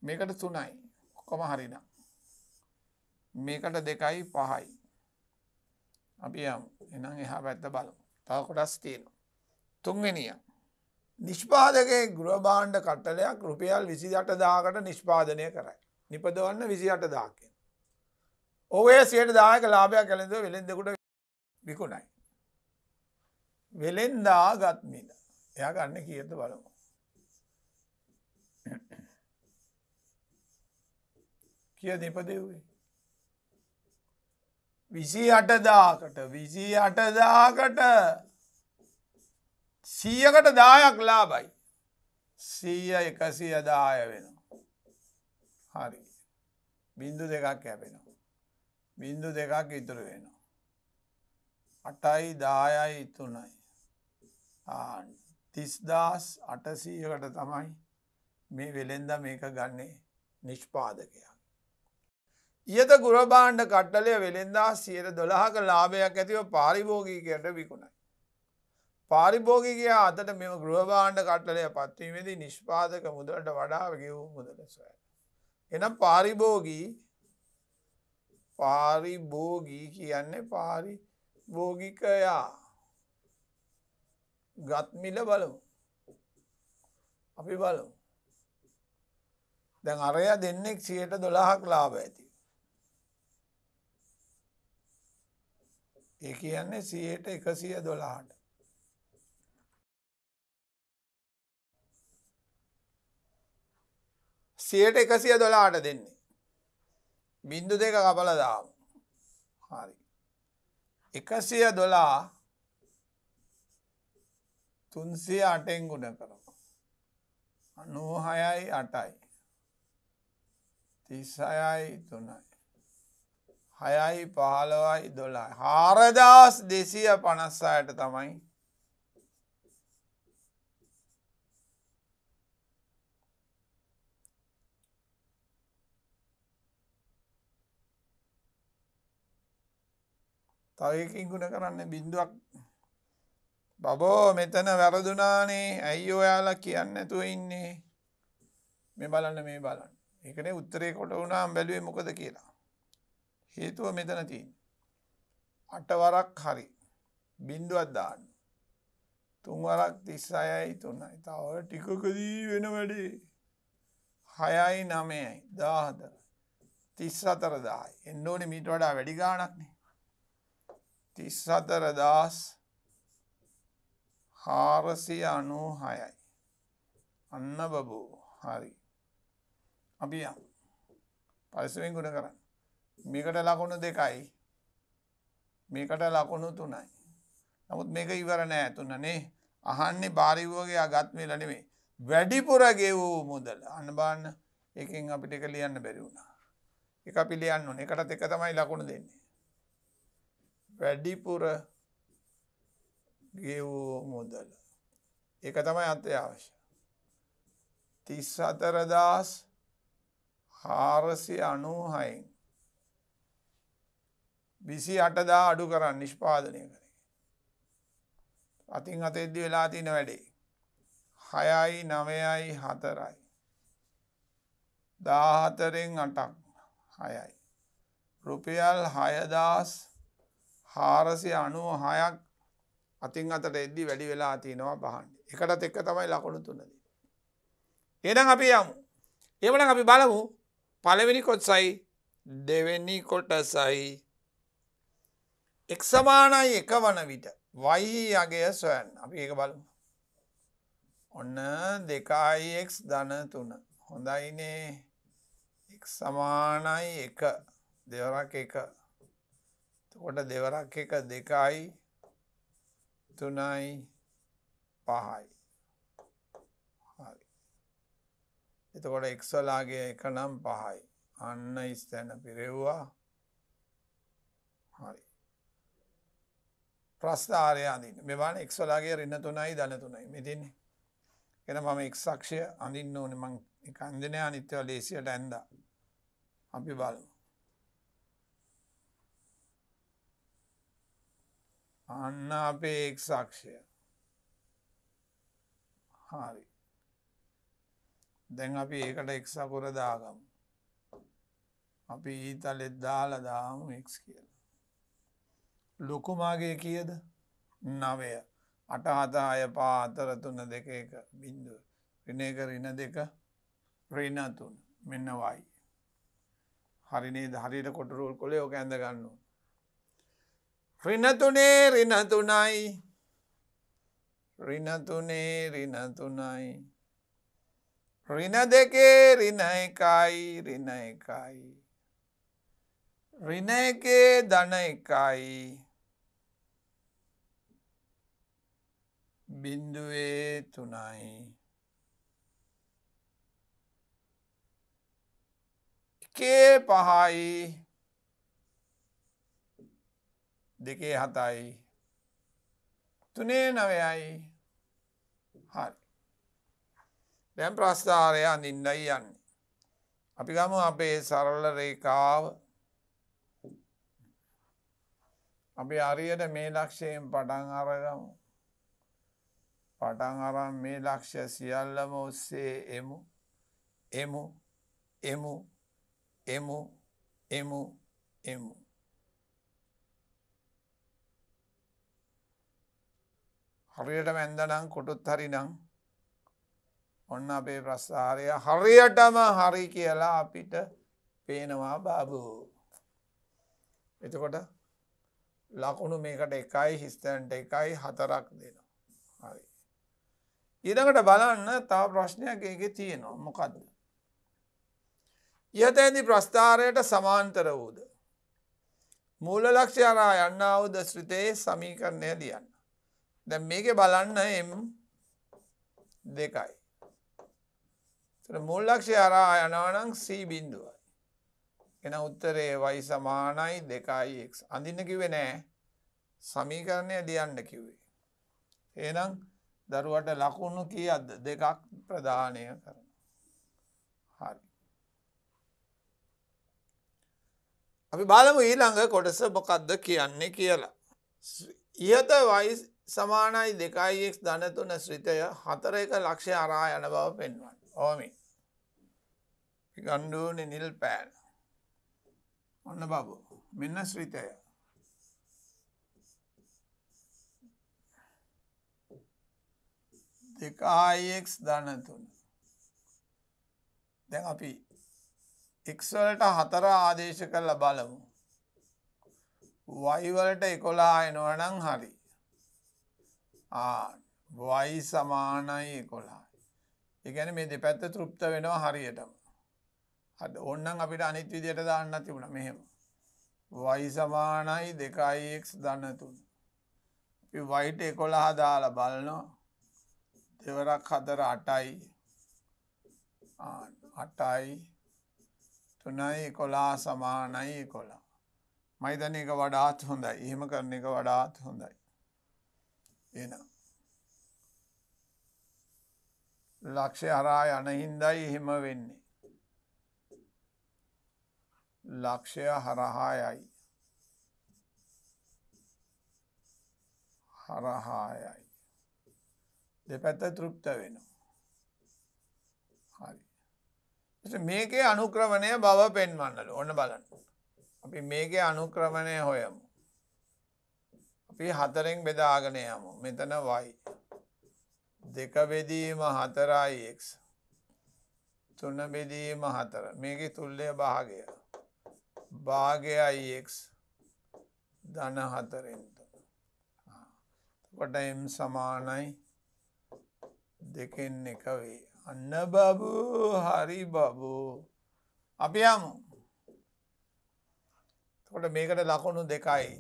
මේකට තුනයි කොම හරිනම් මේකට දෙකයි පහයි අපි එනම් එහා පැත්ත බලු තව කොටස් තියෙන තුන්වෙනිය නිෂ්පාදකගේ ගෘහභාණ්ඩ කට්ටලයක් රුපියල් විසි අට දාකට නිෂ්පාදනය කරයි නිපදවන්න විසි අට දාකෙන් ඔවේ සයට දායක ලාභයක් කලඳ වෙළෙන්දකුට විකුණයි. වෙළෙන්දා ගත්මිල එයා ගන්න කියද බලමු. කිය දෙපදවේ. විසි අටදාකට විසි අටදාකට සීයකට දායක් ලාබයි සීය එකසිය දාය වෙන හරි බින්දු දෙකක් කැපෙනවා බින්දු දෙකක් ඉතුරු වෙනවා. අටයි දායයි තුනයි. තිස්දාස් අටසීයකට තමයි මේ වෙළෙන්ද මේක ගන්නේ නිෂ්පාදකයක්. ඉහත ගුරබාණ්ඩ කට්ටලය වෙළෙන්දා සියයට දොළහක ලාභයක් ඇතිව පාරිභෝගීකයට විකුණයි. පාරිභෝගිකය අතට මෙම ගෘහබාණ්ඩ කට්ටලය පත්වීමේදී නිෂ්පාදක මුදලට වඩා ගිවූ මුදල සොය. එනම් පාරිභෝගී පාරිභෝගී කියන්නේ පාරිභෝගිකයා ගත්මිල බලමු අපි බලමු දැන් අරය දෙන්නෙක් සියයට දොළහක් ලාබ ඇති ඒ කියන්නේ සියයට එකසිය දොළහට සියයට එකසිය දොලාට දෙන්නේ බින්දු දෙක කපල දාමු හරි එකසිය දොලා තුන්සිය අටෙන් ගුණ කරම අනූහයයි අටයි තිස්සයයි තුනයි හයයි පහළවයි දොලා හාරදස් දෙසිය පනස්සායට තමයි තවයකින් ගුණ කරන්න බිින්දුවක් බබෝ මෙතන වැරදුනානේ ඇයි ඔයාලා කියන්න ඇතුව ඉන්නේ මේ බලන්න මේ බලන්න එකනේ උත්තරේ කොට වුණම් බැලුවේ මොකද කියලා හේතුව මෙතන තින් අටවරක් හරි බින්දුවත් දාන්න තුන්වරක් තිස්සායයි තුන්නයි තවර ටිකකදී වෙන වැඩේ හයයි නමයයි දාහතර තිස් අතර දායි එන්න ඕනේ මීට වඩා වැඩි ගානක්නේ තිස්සතරදස් හාරසිය අනූ හයයි අන්න බබෝ හරි අපි පරිසුවෙන් ගුණ කරන්න මේකට ලකුණු දෙකයි මේකට ලකුණු තුනයි නමුත් මේක ඉවර නෑ තුන්නනේ අහන්නේ බාරිවෝගේ අගත්මේ ලනෙවේ වැඩිපුර ගෙවූ මුදල අන්නබාන්න එකින් අපිටික ලියන්න බැරි වුණා එක පිළියන්න එකට එක තමයි ලකුණු දෙන්නේ වැඩිපුර ගෙවූ මුදල. එක තමයි අත්‍යවශ්‍ය. තිස් අතරදස් හාරසි අනූහයින් විසි අටදා අඩු කරන්න නිෂ්පාදනය කරේ. අතින් අතෙද්දි වෙලා තින වැඩේ. හයයි නවයයි හතරයි. දාහතරෙන් අටක් හයයි. රුපියල් හයදස් හාරසය අනුව හයක් අතින් අතට එද්දි වැඩි වෙලා තියෙනවා පහන්ඩි එකටත් එක්ක තමයි ලකුණු තුනද. එනම් අපි යමු එමන අපි බලමු පළවෙනි කොත්සයි දෙවෙන්නේ කොටසයි එක් සමානයි එක වන විට වයි අගය සොයන් අපි ඒක බලමු ඔන්න දෙකයික් ධන තුන හොඳයිනේ සමානයි එක දෙවරක් එක තකොට දෙවරක් එක දෙකයි තුනයි පහයි. හරි. එතකොට එක්සලාගේ එක නම් පහයි. අන්න ස්තැන පිරෙව්වා හරි. ප්‍රස්ථාරය අඳන්න මෙවාන එක්සලාගේ රන්න තුනයි දන තුනයි මෙතින්නේ. එන මම එක්ෂක්ෂය අඳින්න ඕන මං අන්ජනය අනිත්‍යව ලේසියට ඇන්ද අපි බලමු. අන්න අපේ එක්සක්ෂය හරි දැන් අපි ඒකට එක්සකුර දාගම් අපි ඊතලෙත් දාල දාමු එක් කියලා ලොකුමාගේ කියද නවය අට හතාය පාතර තුන්න දෙක එක බින්දුව රිනේක රින දෙක රිනතුන් මෙන්නවයි හරිනේ දහරිට කොටරුල් කොලේ ඕක ඇඳ ගන්නවා රින තුනේ රින තුනයි රින තුනේ රින තුනයි රින දෙකේ රින එකයි රින එකයි රින එකේ ධන එකයි බින්දුවේ තුනයි එකේ පහයි දෙකේ හතයි තුනේ නවයයි හරි දැම් ප්‍රස්ථාරය අඳින්නයි යන්නේ. අපි ගම අපේ සරල රේකාව අපි අරියට මේ ලක්ෂයෙන් පටන් අරගමු පටන් අරම් මේ ලක්ෂ සියල්ලම ඔස්සේ එමු එමු එමු එමු එමු එමු හරියටම ඇන්දනම් කොටුත් හරිනම් ඔන්න අපේ ප්‍රස්ථාරය හරියටම හරි කියලා අපිට පේනවා බාබූ. එතකොට ලකුණු මේකට එකයි හිස්තැන්ට එකයි හතරක් දෙනවා. හරි. ඉදකට බලන්න තව ප්‍රශ්නයක් එක තියෙනවා මොකක්ද. ඉහත ඇදි ප්‍රස්ථාරයට සමාන්තර වූද. මූලලක්ෂ අරා යන්නාවද ශ්‍රිතයේ සමීකරණය දියන්න. දැ මේක බලන්න එම් දෙකයි. මුල්ලක්ෂය අරා යනවනං සී බින්දුවයි. එන උත්තරේ වයි සමානයි දෙකයික් අඳින්න කිවේ නෑ සමීකරණය ලියන්න කිවේ. ඒනම් දරුවට ලකුණු කිය අද දෙකක් ප්‍රධානය කරන. හරි. අපි බලමු ඊළඟ කොටස මොකක්ද කියන්නේ කියලා. ඉහත වයිස් සමානයි දෙකයික් ධනතුන ශ්‍රිතය හතර එක ලක්ෂය අරා යන බව පෙන්වන් ඕමි ගණ්ඩුවන නිල් පෑන් ඔන්න බබු මෙන්න ශ්‍රිතය දෙකයික් ධනතුන දැන් අපි එක්වලට හතර ආදේශ කරල බලමු වයිවලට එකොලා එනවනං හරි වයි සමානයි කොළහයි. එකැන මේ දෙපැත්ත තෘප්ත වෙනවා හරියටම. හද ඔන්නන් අපිට අනිත් විදියට දාන්න තිබුණ මෙහෙම. වයි සමානයි දෙකයික් දන්නතුන්. වයිට එකොළහ දාල බලනෝ දෙවරක් හදර අටයි අටයි තුනයි කොලා සමානයි කොලා. මයිතන එක වඩාත් හොඳයි එහෙම කරන එක වඩාත් හොඳයි. එනවා. ලක්ෂය හරහා යන හින්දායි එහෙම වෙන්නේ. ලක්ෂය හරහා යයි. හරහා යයි. දෙපැත්ත තෘප්ත වෙනවා. හරි. මේකේ අනුක්‍රමණය බව පෙන්වන්නලු. ඔන්න බලන්න. අපි මේකේ අනුක්‍රමණය හොයමු. අපි හතරෙන් බෙදාගෙන යමු මෙතන වයි දෙකබෙදීම හතරයික් තුන්න බෙදීම හතර මේක තුල්ලය භාගය භාගයයික් දන හතරෙන්ත කොට එම් සමානයි දෙකෙන් එක වේ අන්න බබු හරි බබු අපි යමු කොට මේකට ලකුණු දෙකයි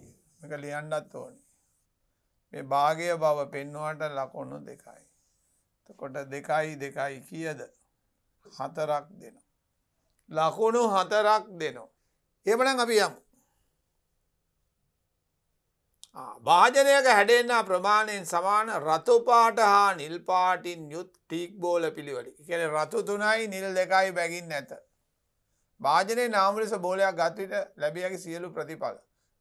එක ලියන්නත් ඕනි මේ භාගය බව පෙන්නුවට ලකුණු දෙකයි. කොට දෙකයි දෙකයි කියද හතරක් දෙන. ලකුණු හතරක් දෙනවා. එමන අපි යමු. භාජනයක හැඩෙන්න්න ප්‍රමාණයෙන් සමාන රතුපාට හා නිල්පාටින් යුත් ටීක් බෝල පිළිවලි කෙන රතු තුනයි නිල් දෙකයි බැගින් නැත. භාජනය නාමලෙස බෝලයක් ගත්විට ලැබියකි සියලු ප්‍රතිඵල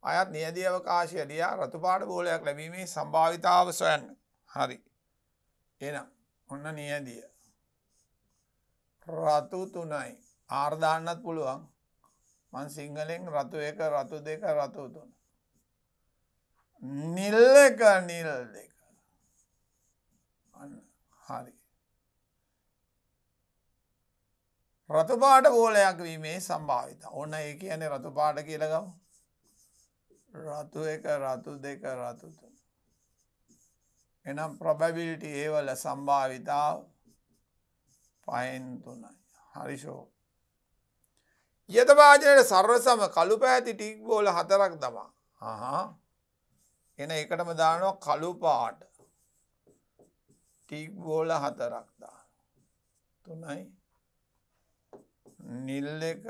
අයත් නියදී අවකාශය දිහා රතුපාට බෝලයක් ලැබීමේ සම්භාවිතාව සොයන්න. හරි. එහෙනම් ඔන්න නියදිය. රතු තුනයි. ආර් දාන්නත් පුළුවන්. මං සිංහලෙන් රතු එක රතු දෙක රතු තුන. නිල් එක නිල් දෙක. අන්න හරි. රතුපාට බෝලයක් වීමේ සම්භාවිත. ඕන ඒ කියන්නේ රතුපාට කියලා ගමු. රතු එක රතු දෙක රතු තුන එනම් ප්‍රොබැබිලිටි ඒවල සම්භාවිතාව පයෙන් තුනයි හරිෂෝ යතභාජනයට සර්වසම කළු පැහැති ටික් බෝල හතරක් තමා හහා එන එකටම දානවා කළු පාට ටික් බෝල හතරක් දා තුනයි නිල් එක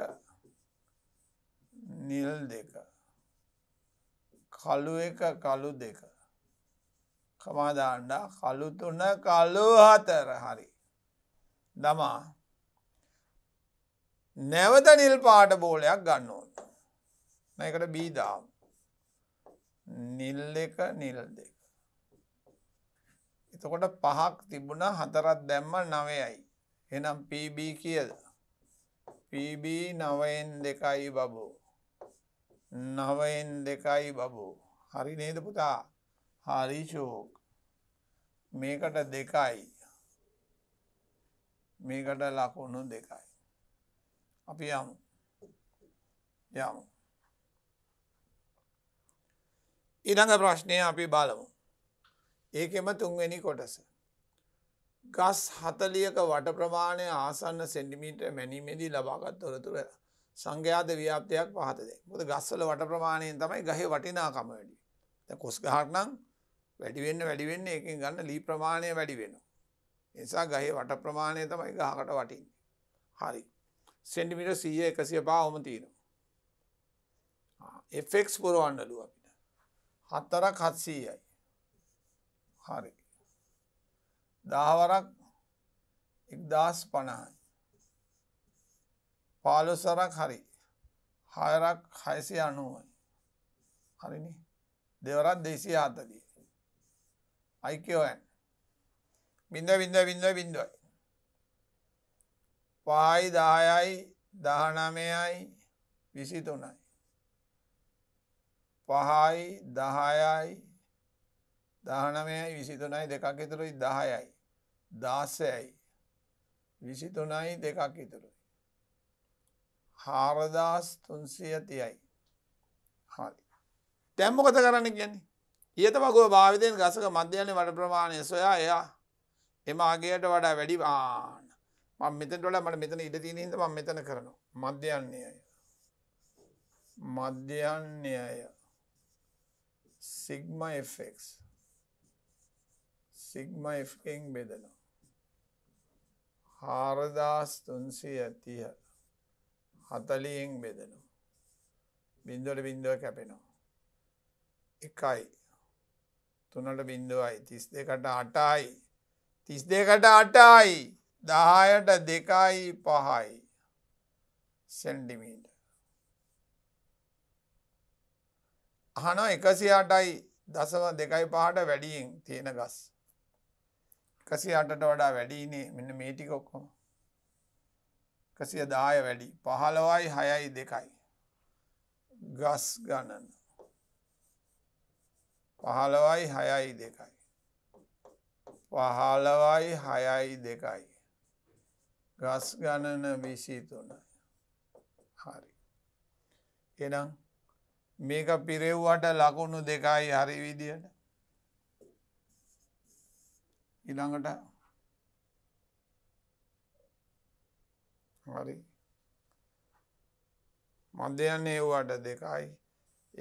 නිල් දෙක කළු එක කළු දෙක කමාදාණ්ඩ කළු තුන කලු හතර හරි දමා නැවත නිල් පාට බෝලයක් ගන්න ඕන එකට බීදාම් නිල් එක නිල් දෙක එතකොට පහක් තිබුණ හතරත් දැම්ම නවයයි එනම් පීබී කියද පීබී නවයෙන් දෙකයි බබෝ නවයෙන් දෙකයි බබෝ හරි නේද පුතා හරිශෝක් මේකට දෙකයි මේකට ලකුණු දෙකයි අපි යමු යමු ඉළඟ ප්‍රශ්නය අපි බලමු ඒකෙම තුන්වෙනි කොටස ගස් හතලියක වට ප්‍රමාණය ආසන්න සෙන්ඩිමීට මැනීමේදී ලබාගත් තොරතුර සංඝයාද ව්‍යාප්තයක් පහත දෙයි. මොකද ගස්වල වට ප්‍රමාණයෙන් තමයි ගහේ වටිනාකම වැඩි. දැන් කොස් ගහක් නම් වැඩි වෙන්න වැඩි වෙන්න ඒකෙන් ගන්න ලී ප්‍රමාණය වැඩි වෙනවා. ඒ නිසා ගහේ වට ප්‍රමාණය තමයි ගහකට වටින්නේ. හරි. සෙන්ටිමීටර් 100 105 ඔහම තියෙනවා. FX පුරවන්නලු අපිට. 4ක් 700යි. හරි. 10 වරක් 1050යි. පාලොස්සරක් හරි හයරක් හයසය අනුවයි හරිනි දෙවරත් දෙසිය අතදී අයිකෝයන් බිඳ බිඳ බිඳ බිඳුවයි පායි දායයි දහනමයයි විසිතුනයි පහයි දහයයි දහනමයයි විසිතුනයි දෙකක් ඉතුරුයි දහයයි දාසයයි විසිතුනයි දෙකක් ඉතුරුයි හාරදාස් තුන්සිය තියයි හරි තැම්මොකත කරන්න ගැන්නේ ඒත වගුව භාවිතයෙන් ගසක මධ්‍යයන වට ප්‍රමාණය සොයා එයා එම අගේයට වඩා වැඩි ආන මං මෙතටොල මට මෙතන ඉඩ තිනීද ම මෙතන කරනු මධ්‍යයන්නේය මධ්‍යයන්නේය සිග්ම Fක් සිග්ම Fෙන් බෙදනවා හාරදාස් තුන්සේ ඇතිහ හතලියෙන් බෙදනු. බින්දුවට බින්දුව කැපෙනවා. එකයි තුනට බින්දුවයි තිස් දෙකට අටයි තිස් දෙකට අටයි දහයට දෙකයි පහයි සෙන්ඩිමීට අහන එකසි අටයි දසව දෙකයි පහට වැඩියෙන් තියෙන ගස් එකසි අටට වඩා වැඩිනේ මෙන්න මේටිකොක්කොම එකසිය දාය වැඩි පහළවයි හයයි දෙකයි. ගස් ගණන. පහළවයි හයයි දෙකයි. පහළවයි හයයි දෙකයි. ගස් ගණන විසිතුනයි. හරි. එනම් මේක පිරෙව්වට ලකුණු දෙකයි හරි විදියට. ඉළඟට හරි මධ්‍යයන්නේ ව්වාට දෙකයි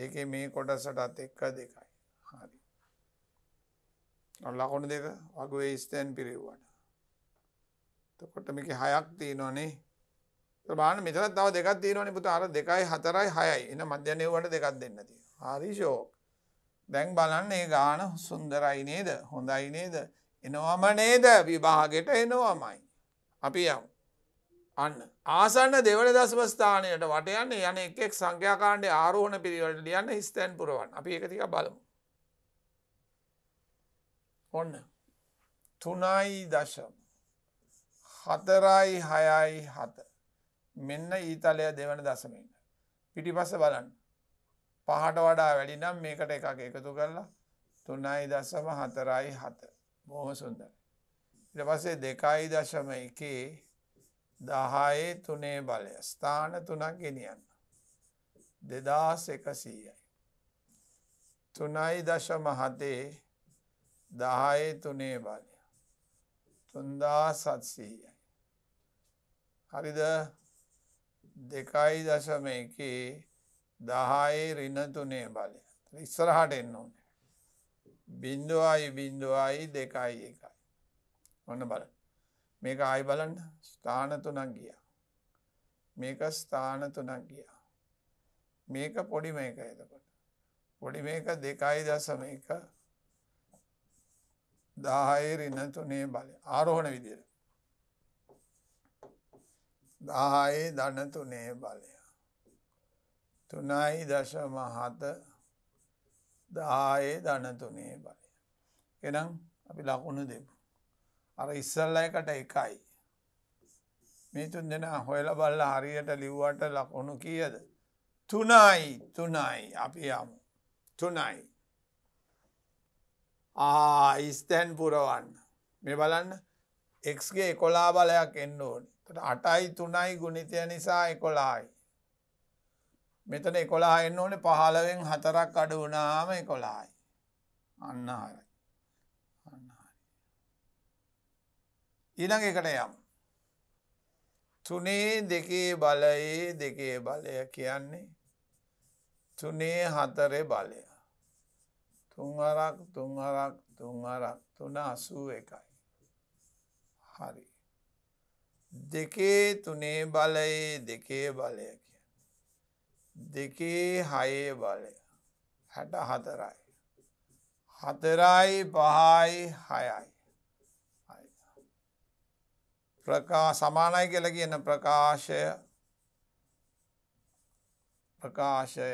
ඒක මේ කොටසටත් එක්ක දෙකයි හරි ලකුණු දෙක වගේ ස්තැන් පිරිව්වට තකොට මේක හයක් තියනොනේ ප්‍රමාණ මෙතර තව දෙකක් තියෙනවන පුතු අර දෙකයි හතරයි හයයි එන මධ්‍යනයවට දෙකක් දෙන්න ති හරිෂෝ දැන් බලන්න ඒ ගාන සුන්දරයි නේද හොඳයි නේද එනවම නේද විභාගෙට එනවාමයි අපි යම් අන්න ආසන්න දෙවන දසවස්ථානයට වටයන්න යන එකෙක් සංඛ්‍යාකාණ්ඩ ආරෝහණ පිරිවලට ලියන්න ස්තැන් පුරුවන් අපි එකතික බලමු. ඔන්න තුනයි දශම් හතරයි හයයි හත මෙන්න ඊතලය දෙවන දසමට පිටිපස බලන්න පහට වඩා වැඩි නම් මේකට එකක් එකතු කරලා තුනයි දසම හතරයි හත බොහොම සුන්දර ඉට පසේ දෙකයි දශම එකේ දහයේ තුනේ බලය ස්ථාන තුනක් ගෙනියන්න. දෙදස් එකසීයයි. තුනයි දශම හතේ දහයේ තුනේ බලය. තුන්දා සත්සීයයි. හරිද දෙකයි දශම එක දහයේ රින තුනේ බලය ඉස්සරහට එන්න ඕන. බින්දුවයි බින්දුවයි දෙකයි එකයි. ඔන්න බලට. මේක ආයි බලන්න ස්ථාන තුනක් ගිය මේක ස්ථාන තුනක් ගිය මේක පොඩි මේක එතකොට පොඩි මේක දෙකයි දසම එක දාහයි රින්න තුනේ බලය ආරෝහණ විදිර දාහයි දන්න තුනේ බලය තුනයි දශම හත දායේ දන තුනේ බලය එනම් අපි ලකුණු දෙපු අර ඉස්සල්ල එකට එකයි. මේ තුන් දෙනා හොයල බල්ල හරියට ලිව්වට ලකුණු කියද. තුනයි තුනයි අපි යමු. තුනයි. ඉස්තැන් පුරවන්න. මේ බලන්න එක්ගේ එකොලා බලයක් එන්න ඕන. තට අටයි තුනයි ගුණිතය නිසා එකොලායි. මෙතන එකොලා එන්න ඕන පහළවෙන් හතරක් අඩු වනාම එකොලායි. අන්න හර. ඊළඟ එකට යම්. තුනේ දෙකේ බලයේ දෙකේ බලය කියන්නේ තුනේ හතරේ බලය. තුන්හරක් තුන්හරක් තුන්හරක් තුන අසූ එකයි. හරි. දෙකේ තුනේ බලයේ දෙකේ බලය කිය. දෙකේ හයේ බලය හැට හතරයි. හතරයි පහයි හයයි. ප්‍රකා සමානයි කියල කියන ප්‍රකාශය ප්‍රකාශය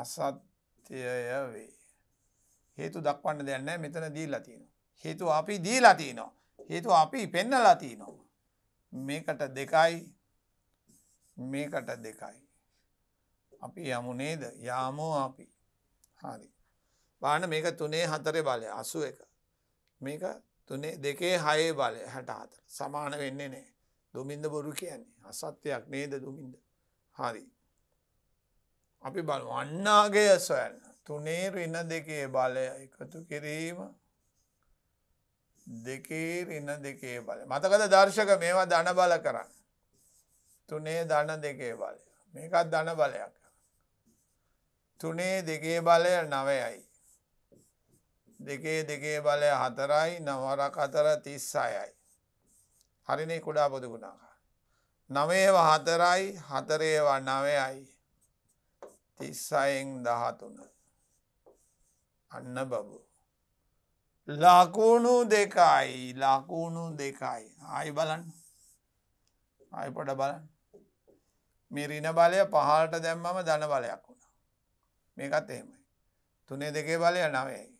අසත්‍යය වේ හේතු දක්වන්න දෙන්න මෙතන දී ලතින හේතු අපි දී ලතිනෝ හේතු අපි පෙන්න ලතිනෝ මේකට දෙකයි මේකට දෙකයි අපි යමු නේද යාමෝ අපි හරි බාන මේක තුනේ හතරේ බලය අසුව එක මේක තුනේ දෙකේ හයේ බලය හැට අතර සමාන වෙන්නේ නෑ දුමින්ද බොරු කියන්නේ අසත්‍යයක් නේද දුමින්ද හරි අපි බල වන්නාගේ සොයන්න තුනේ රින දෙකේ බලය එකතු කිරීම දෙකේ රින දෙකේ බල මතකද දර්ශක මේවා ධන බල කරන්න තුනේ ධන දෙකේ බලය මේකත් ධන බලයක් තුනේ දෙකේ බලය නවයයි දෙකේ දෙකේ බලය හතරයි නවරක් අතර තිස් අයයි. හරිනේ කුඩා බොදුගුණාකා. නවේව හතරයි හතරේවා නවයයි තිස්සයෙන් දහතුන. අන්න බබු. ලකුණු දෙකයි ලකුණු දෙකයි ආයි බලන්න අයිපොඩ බලන්න මිරින බලය පහලට දැම්මම දන බලයක් වුණා මේකත් එහෙමයි තුනේ දෙකේ බලය නවයයි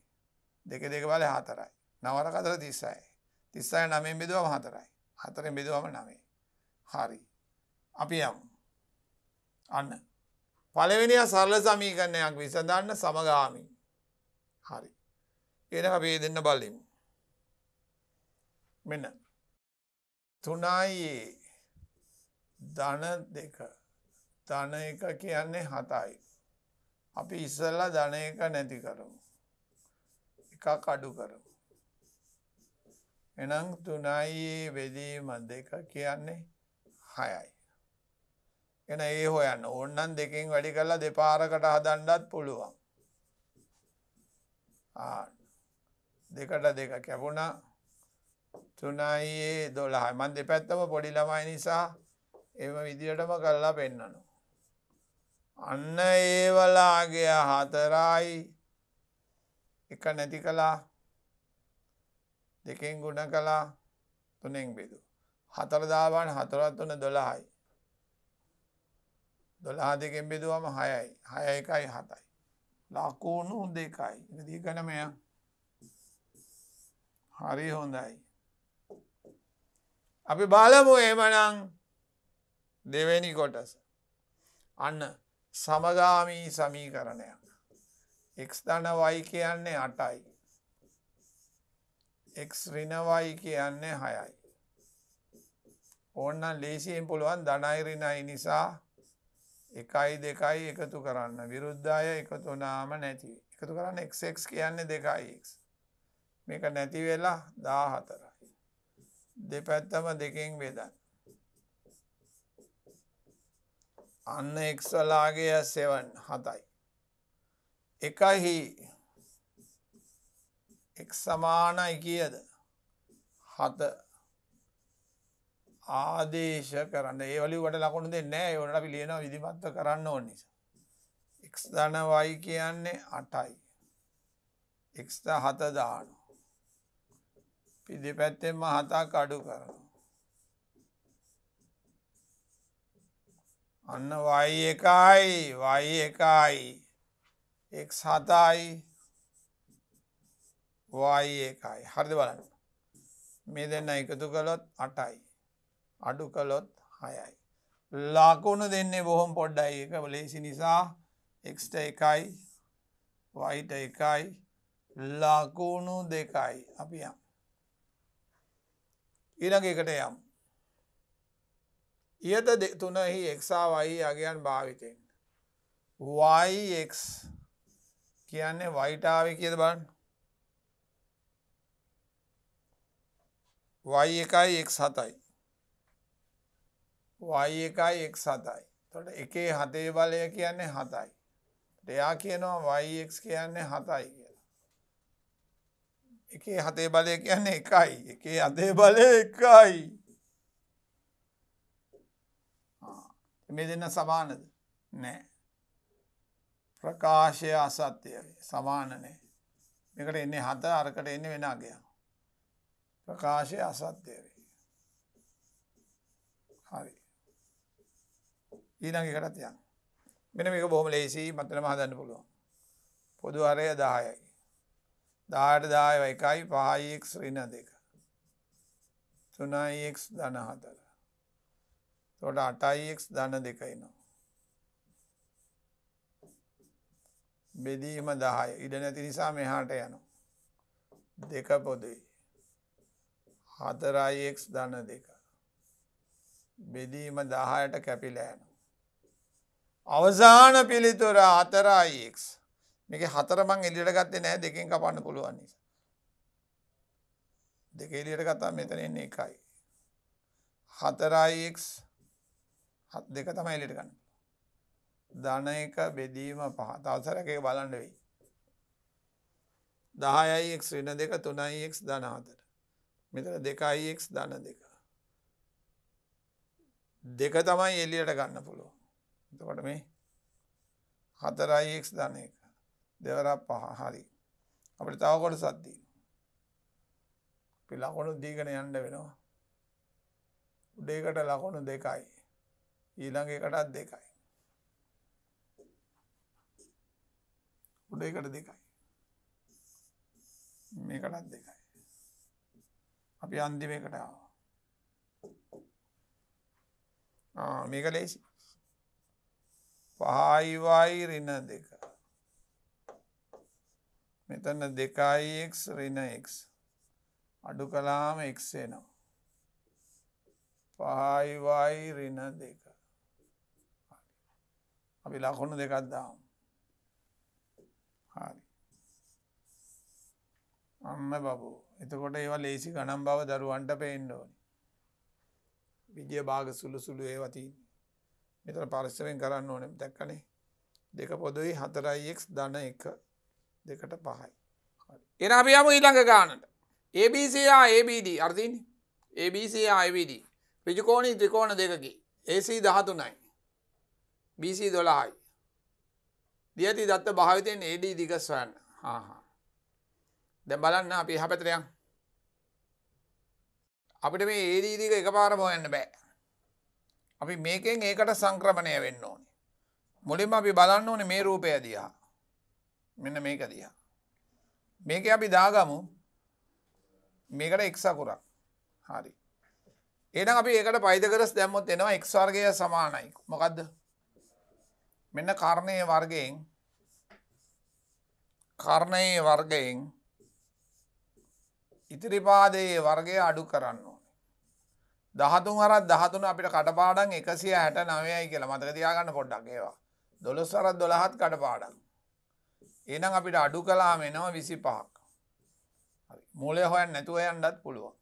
දෙක දෙක බල හතරයි. නවර කතර තිස්සයි. තිස්සයි නමෙන් බෙදුවම හතරයි. හතරෙන් බෙදුවම නමේ. හරි. අපි යමු. අන්න. පළවෙනිය සරල සමීකරණයක් විසඳන්න සමගාමි. හරි. එන අපේ දෙන්න බලමු. මෙන්න. තුනයි ධන දෙක. ධන එක කියන්නේ හතයි. අපි ඉස්සල්ලා ධන එක නැති කරමු. එකක් අඩු කරමු. එනම් 3යි බෙදීම 2 කියන්නේ 6යි. එන ඒ හොයන්න ඕනනම් දෙකෙන් වැඩි කරලා දෙපාරකට හදන්නත් පුළුවන්. ආ දෙකට දෙක කැපුණා 3යි 12යි. මම දෙපැත්තම පොඩි ළමයි නිසා එම විදිහටම කරලා පෙන්නනවා. අන්න ඒ වලාගේ හතරයි එක නැති කළා දෙකෙන් ගුණ කළා තුනෙන් බෙදු. හතරදාවන් හතරත් වන දොලායි. දොලා දෙකෙන් බෙදුවම හයයි හය එකයි හතයි. ලකුණු දෙකයි දී ගනමය හරි හොඳයි. අපි බලමු ඒමනං දෙවැනි කොටස. අන්න සමගාමී සමීකරණයක්. x ධන y කියන්නේ 8යි. x ඍණ y කියන්නේ 6යි. ඕන්නම් ලේසියෙන් පුළුවන් ධනයි ඍණයි නිසා 1යි 2යි එකතු කරන්න. විරුද්ධය එකතු වුණාම නැති. එකතු කරන්න xx කියන්නේ 2x. මේක නැති වෙලා 14යි. දෙපැත්තම දෙකෙන් බෙදන්න. අන්න x වලාගේ 7 7යි. එකහි එක් සමානයි කියද හත ආදේශ කරන්න ඒවලි වට ලකුණු දෙ නෑ ඕනට පිලියෙන විදිමත්ව කරන්න ඕ නිසා එක් ධනවයි කියන්නේ අටයි එක්ස්ට හත දානු පිදි පැත්තෙන්ම හතා කඩු කරනු අන්න වයි එකයි වයි එකයි එක් සතයි වයි එකයි හරිද බලන්න මේ දෙන්න එකතු කළොත් අටයි අඩු කළොත් හයයි ලාකුණු දෙන්නේ බොහොම පොඩ්ඩයි එක ලේසි නිසා එක්ට එකයි වයිට එකයි ලාකුණු දෙකයි අපි යම් ඊළඟ එකට යම් ඉහත තුනෙහි එක්සා වයි අගයන් භාවිතයෙන් වයික් කියන්නේ වයිටාව කියද බන්න වයි එකයි එක් සතයි වයි එකයි එක් සතයි තොට එකේ හතේ බලය කියන්නේ හතයි දෙයා කියනවා වයික් කියන්නේ හතයි කියලා එකේ හතේ බලය කියන්නේ එකයි එකේ අදේ බලය එකයි මේ දෙන්න සමානද නෑ ප්‍රකාශය අසත්‍යය සමානනේ මේකට එන්නේ හත අරකට එන්නේ වෙන අගයක් ප්‍රකාශය අසත්‍ය වේ හරි ඊළඟ එකටත් යන්න මෙන්න මේක බොහොම ලේසියි මතනම හදන්න පුළුවන් පොදු අරය 10යි 10ට 10 1යි 5x ඍණ 2 3x ධන 4 එතකොට 8x ධන 2 එනවා බෙදීම දහය ඉඩ නැති නිසා මෙහාට යනු. දෙක පොදයි. හතරයික් දන දෙක. බෙදීම දහයට කැපිලෑනු. අවසාන පිළිතුර අතරයික් මේක හතරමං එලියට ගත්තේ නෑ දෙකින් කපන්න පුළුවන් නිසා. දෙක එලියට ගතා මෙතන එන්නේ එකයි. හතරයික් හත් දෙක තමයි එලිට ගන්න. ධන එක බෙදීම පහ තවසරක එක බලන්න වෙයි. දහයයික් ශ්‍රණ දෙක තුනයික් ධන අතර මෙතර දෙකයික් ධන දෙක. දෙක තමයි එලියට ගන්න පුළුව. එතකොට මේ හතරයික් ධන එක දෙවරක් පහ හරි අපට තවකොට සද්දී. ලකුණු දීගෙන යන්න වෙනවා. උඩේකට ලකුණු දෙකයි. ඊළඟ එකටත් දෙකයි. උඩේකට දෙකයි. මේකටත් දෙකයි. අපි අන්තිමේකට ආවා. ආ මේක ලේසි. 5y ඍණ 2. මෙතන 2x ඍණ x අඩු කළාම x එනවා. 5y ඍණ 2. අපි ලකුණු දෙකක් දාමු. අම්ම බබෝ එතකොට ඒවා ලේසි ගනම් බව දරුවන්ට පේෙන්ඩ ඕනි විද්‍ය භාග සුළු සුළු ඒවතින් මෙතර පරිස්සමෙන් කරන්න ඕනෙම දැක්කනේ දෙක පොදුයි හතරයික් දන එක දෙකට පහයි එරාපියම ඊළඟ ගානට ABCA ABD අර්තින් ABCA IBD ්‍රජකෝණී ත්‍රිකෝණ දෙකකි AC දහතුනයි BC දොලායි දියති දත්ත භාවිතයෙන් AD දිගස්වන්න හා දැන් බලන්න අපි එහා පැත්තට යමු. අපිට මේ ADD එක එකපාරම හොයන්න බෑ. අපි මේකෙන් ඒකට සංක්‍රමණය වෙන්න ඕනේ. මුලින්ම අපි බලන්න ඕනේ මේ රූපය දිහා. මෙන්න මේක දිහා. මේක අපි දාගමු. මේකට x අකුරක්. හරි. එහෙනම් අපි ඒකට පයිතගරස් දැම්මොත් එනවා x වර්ගය සමානයි. මොකද්ද? මෙන්න කර්ණයේ වර්ගයෙන් කර්ණයේ වර්ගයෙන් ඉතිරිපාදයේ වර්ගය අඩු කරන්න ඕන. දහතුන් හරත් දහතුන අපිට කටපාඩන් එකසිය හැට නවයයි කියලා මතක තියාගන්න පොඩ්ඩක් ඒවා. දොළොස් සරත් දොළහත් කටපාඩන්. එනම් අපිට අඩු කලා මෙනවා විසි පහක්. මූලය හොයන් නැතුව යන්නත් පුළුවන්.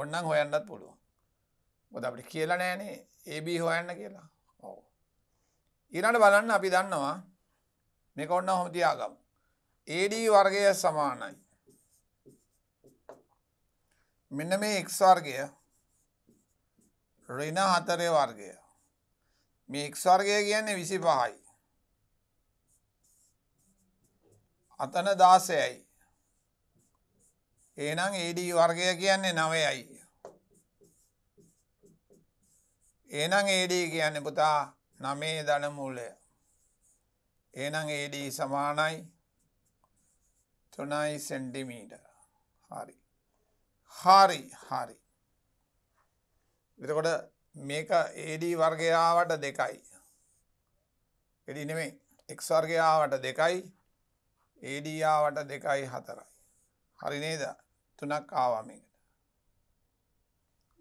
ඔන්නන් හොයන්නත් පුළුවන්. බොද අපිට කියලා නෑනේ ඒබ හොයන්න කියලා. ඕ. ඉරට බලන්න අපි දන්නවා මේක ඔන්න හොම තියාගම්. ඒඩී වර්ගය සමානයි. මෙන්න මේ එක් වර්ගය රින හතරේ වර්ගය මේ එක් වර්ගය කියන්නේ විසි පහයි අතන දාසයයි ඒනම් ඒඩී වර්ගය කියන්නේ නවයයි ඒනම් ඒඩී කියන්නේ පුතා නමේ දනමූලය ඒනම් ඒඩී සමානයි තුනයි සෙන්ටිමීට හරි හාරි හාරි එතකොට මේක ඒඩී වර්ගයාවට දෙකයි එඩි නෙමේ එක්වර්ගයාවට දෙකයි ඒඩියාවට දෙකයි හතරයි හරි නේද තුනක් ආවා මේකට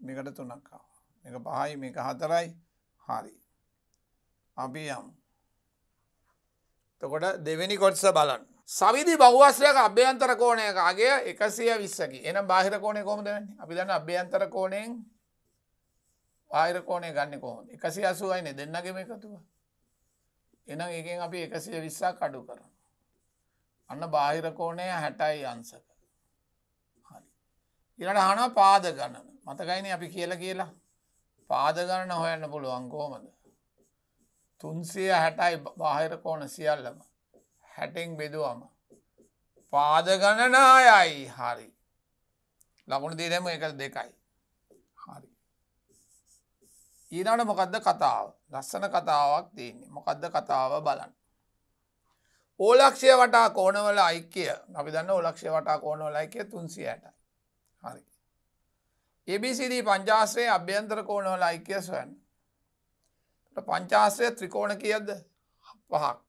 මේකට තුනක් ආවා මේක පහයි මේක හතරයි හරි අපි යම් තකොට දෙවෙනි කොටස බලන්න සවිදි බෞවස්්‍රයක අභ්‍යන්තර කෝණයකාගේ එකසිය විස්සකි එන බාහිර කෝණය කොමද අපි දන්න අභ්‍යන්තර කෝණයෙන් පාහිර කෝණය ගන්න කෝම එකසි අසුවයින දෙන්නගම එකතුව එනම් එකෙන් අපි එකසිය විස්සා කඩු කරන අන්න බාහිර කෝණය හැටයි අන්සක හරි ඉරට හන පාද ගණන මතකයින අපි කියල කියලා පාද ගණන හොයන්න පුළුවන් කෝමද තුන්සිය හැටයි බාහිර කෝණ සියල්ලම හැටෙන් බෙදුවම. පාද ගණනායයි හරි. ලකුණු දේරම එක දෙකයි. හරි. ඊනට මොකක්ද කතාව ලස්සන කතාවක් තියන්නේ මොකක්ද කතාව බලන්න. ඕලක්ෂය වටා කෝනවල අයික්‍යය අපි දන්න ඕලක්ෂය වටා කෝනවල අයිකය තුන්සියට හරි. එබිසිදී පංචාශ්‍රය අභ්‍යන්තර කෝනවල අයික්‍ය සොයන් පංචාශ්‍රය ත්‍රිකෝණ කියද පහක්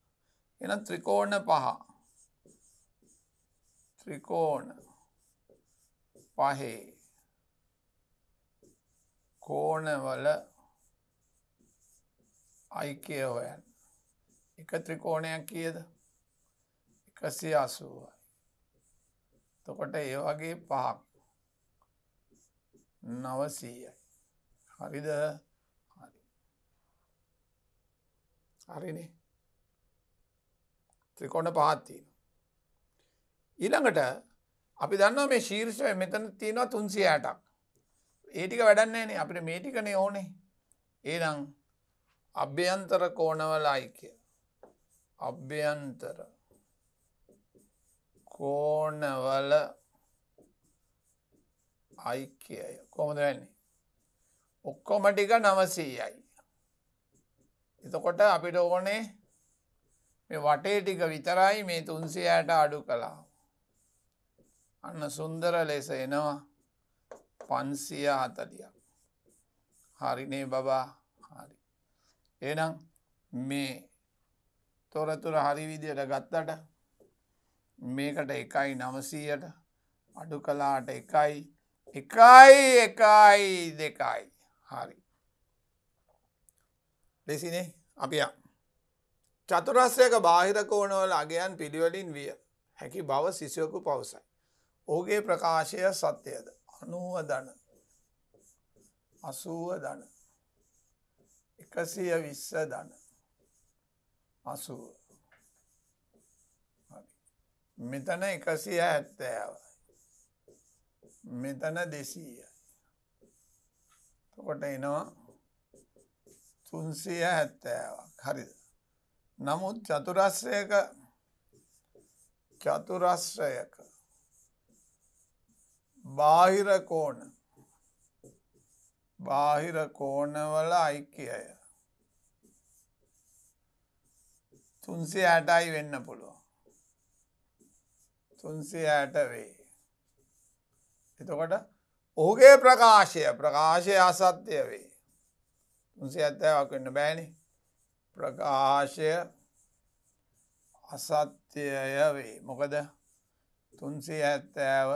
එන ත්‍රිකෝණ පහ ත්‍රිකෝණ පහේ කෝණවල අයිකය හොයන් එක ත්‍රිකෝණයක් කියද එකසි අසුවයි තොකොට ඒ වගේ පහක් නවසීයයි හරිද හරි හරිනේ ත්‍රිකොණ පහත් තියෙනවා. ඊළඟට අපි දන්නවා මේ ශීර්ෂය මෙතන තියෙනවා 308ක්. ඒ ටික වැඩක් නැහැ නේ අපිට මේ ටිකනේ ඕනේ. එහෙනම් අභ්‍යන්තර කෝණවල ඓක්‍ය. අභ්‍යන්තර කෝණවල ඓක්‍යය කොහොමද වෙන්නේ? ඔක්කොම ටික 900යි. එතකොට අපිට ඕනේ මේ වටේ ටික විතරයි මේ තුන්සියට අඩු කළා. අන්න සුන්දර ලෙස එනවා පන්සිය හතලියක්. හරිනේ බබා හරි. එනම් මේ තොරතුර හරිවිදියට ගත්තට මේකට එකයි නමසීයට අඩු කලාට එකයි එකයි එකයි දෙකයි හරි. ලෙසිනේ අපියා. චතුරස්්‍රයක බාහිර කෝණවල අගයන් පිළිවලින් විය හැකි බව සිසියකු පවසයි. ඕගේ ප්‍රකාශය සත්‍යයද අනුව දන අසුව දන එකසිය විස්ස දන අසුව මෙතන එකසිය හැත්තෑවයි මෙතන දෙසීය තකොට එනවා තුන්සිය හැත්තෑවක් හරිද නමුත් චතුරස්්‍රයක චතුරස්්‍රයක බාහිර කෝණ බාහිර කෝණවල අයික්‍යය තුන්සේ ඇටයි වෙන්න පුළුව තුන්සේ ඇට වේ එතකොට ඔහුගේ ප්‍රකාශය ප්‍රකාශය අසත්‍යය වේ තුන්සේ ඇත්තෑවක් වෙන්න බෑනේ ප්‍රකාශය අසත්‍යය වේ මොකද තුන්සේ ඇත්තෑව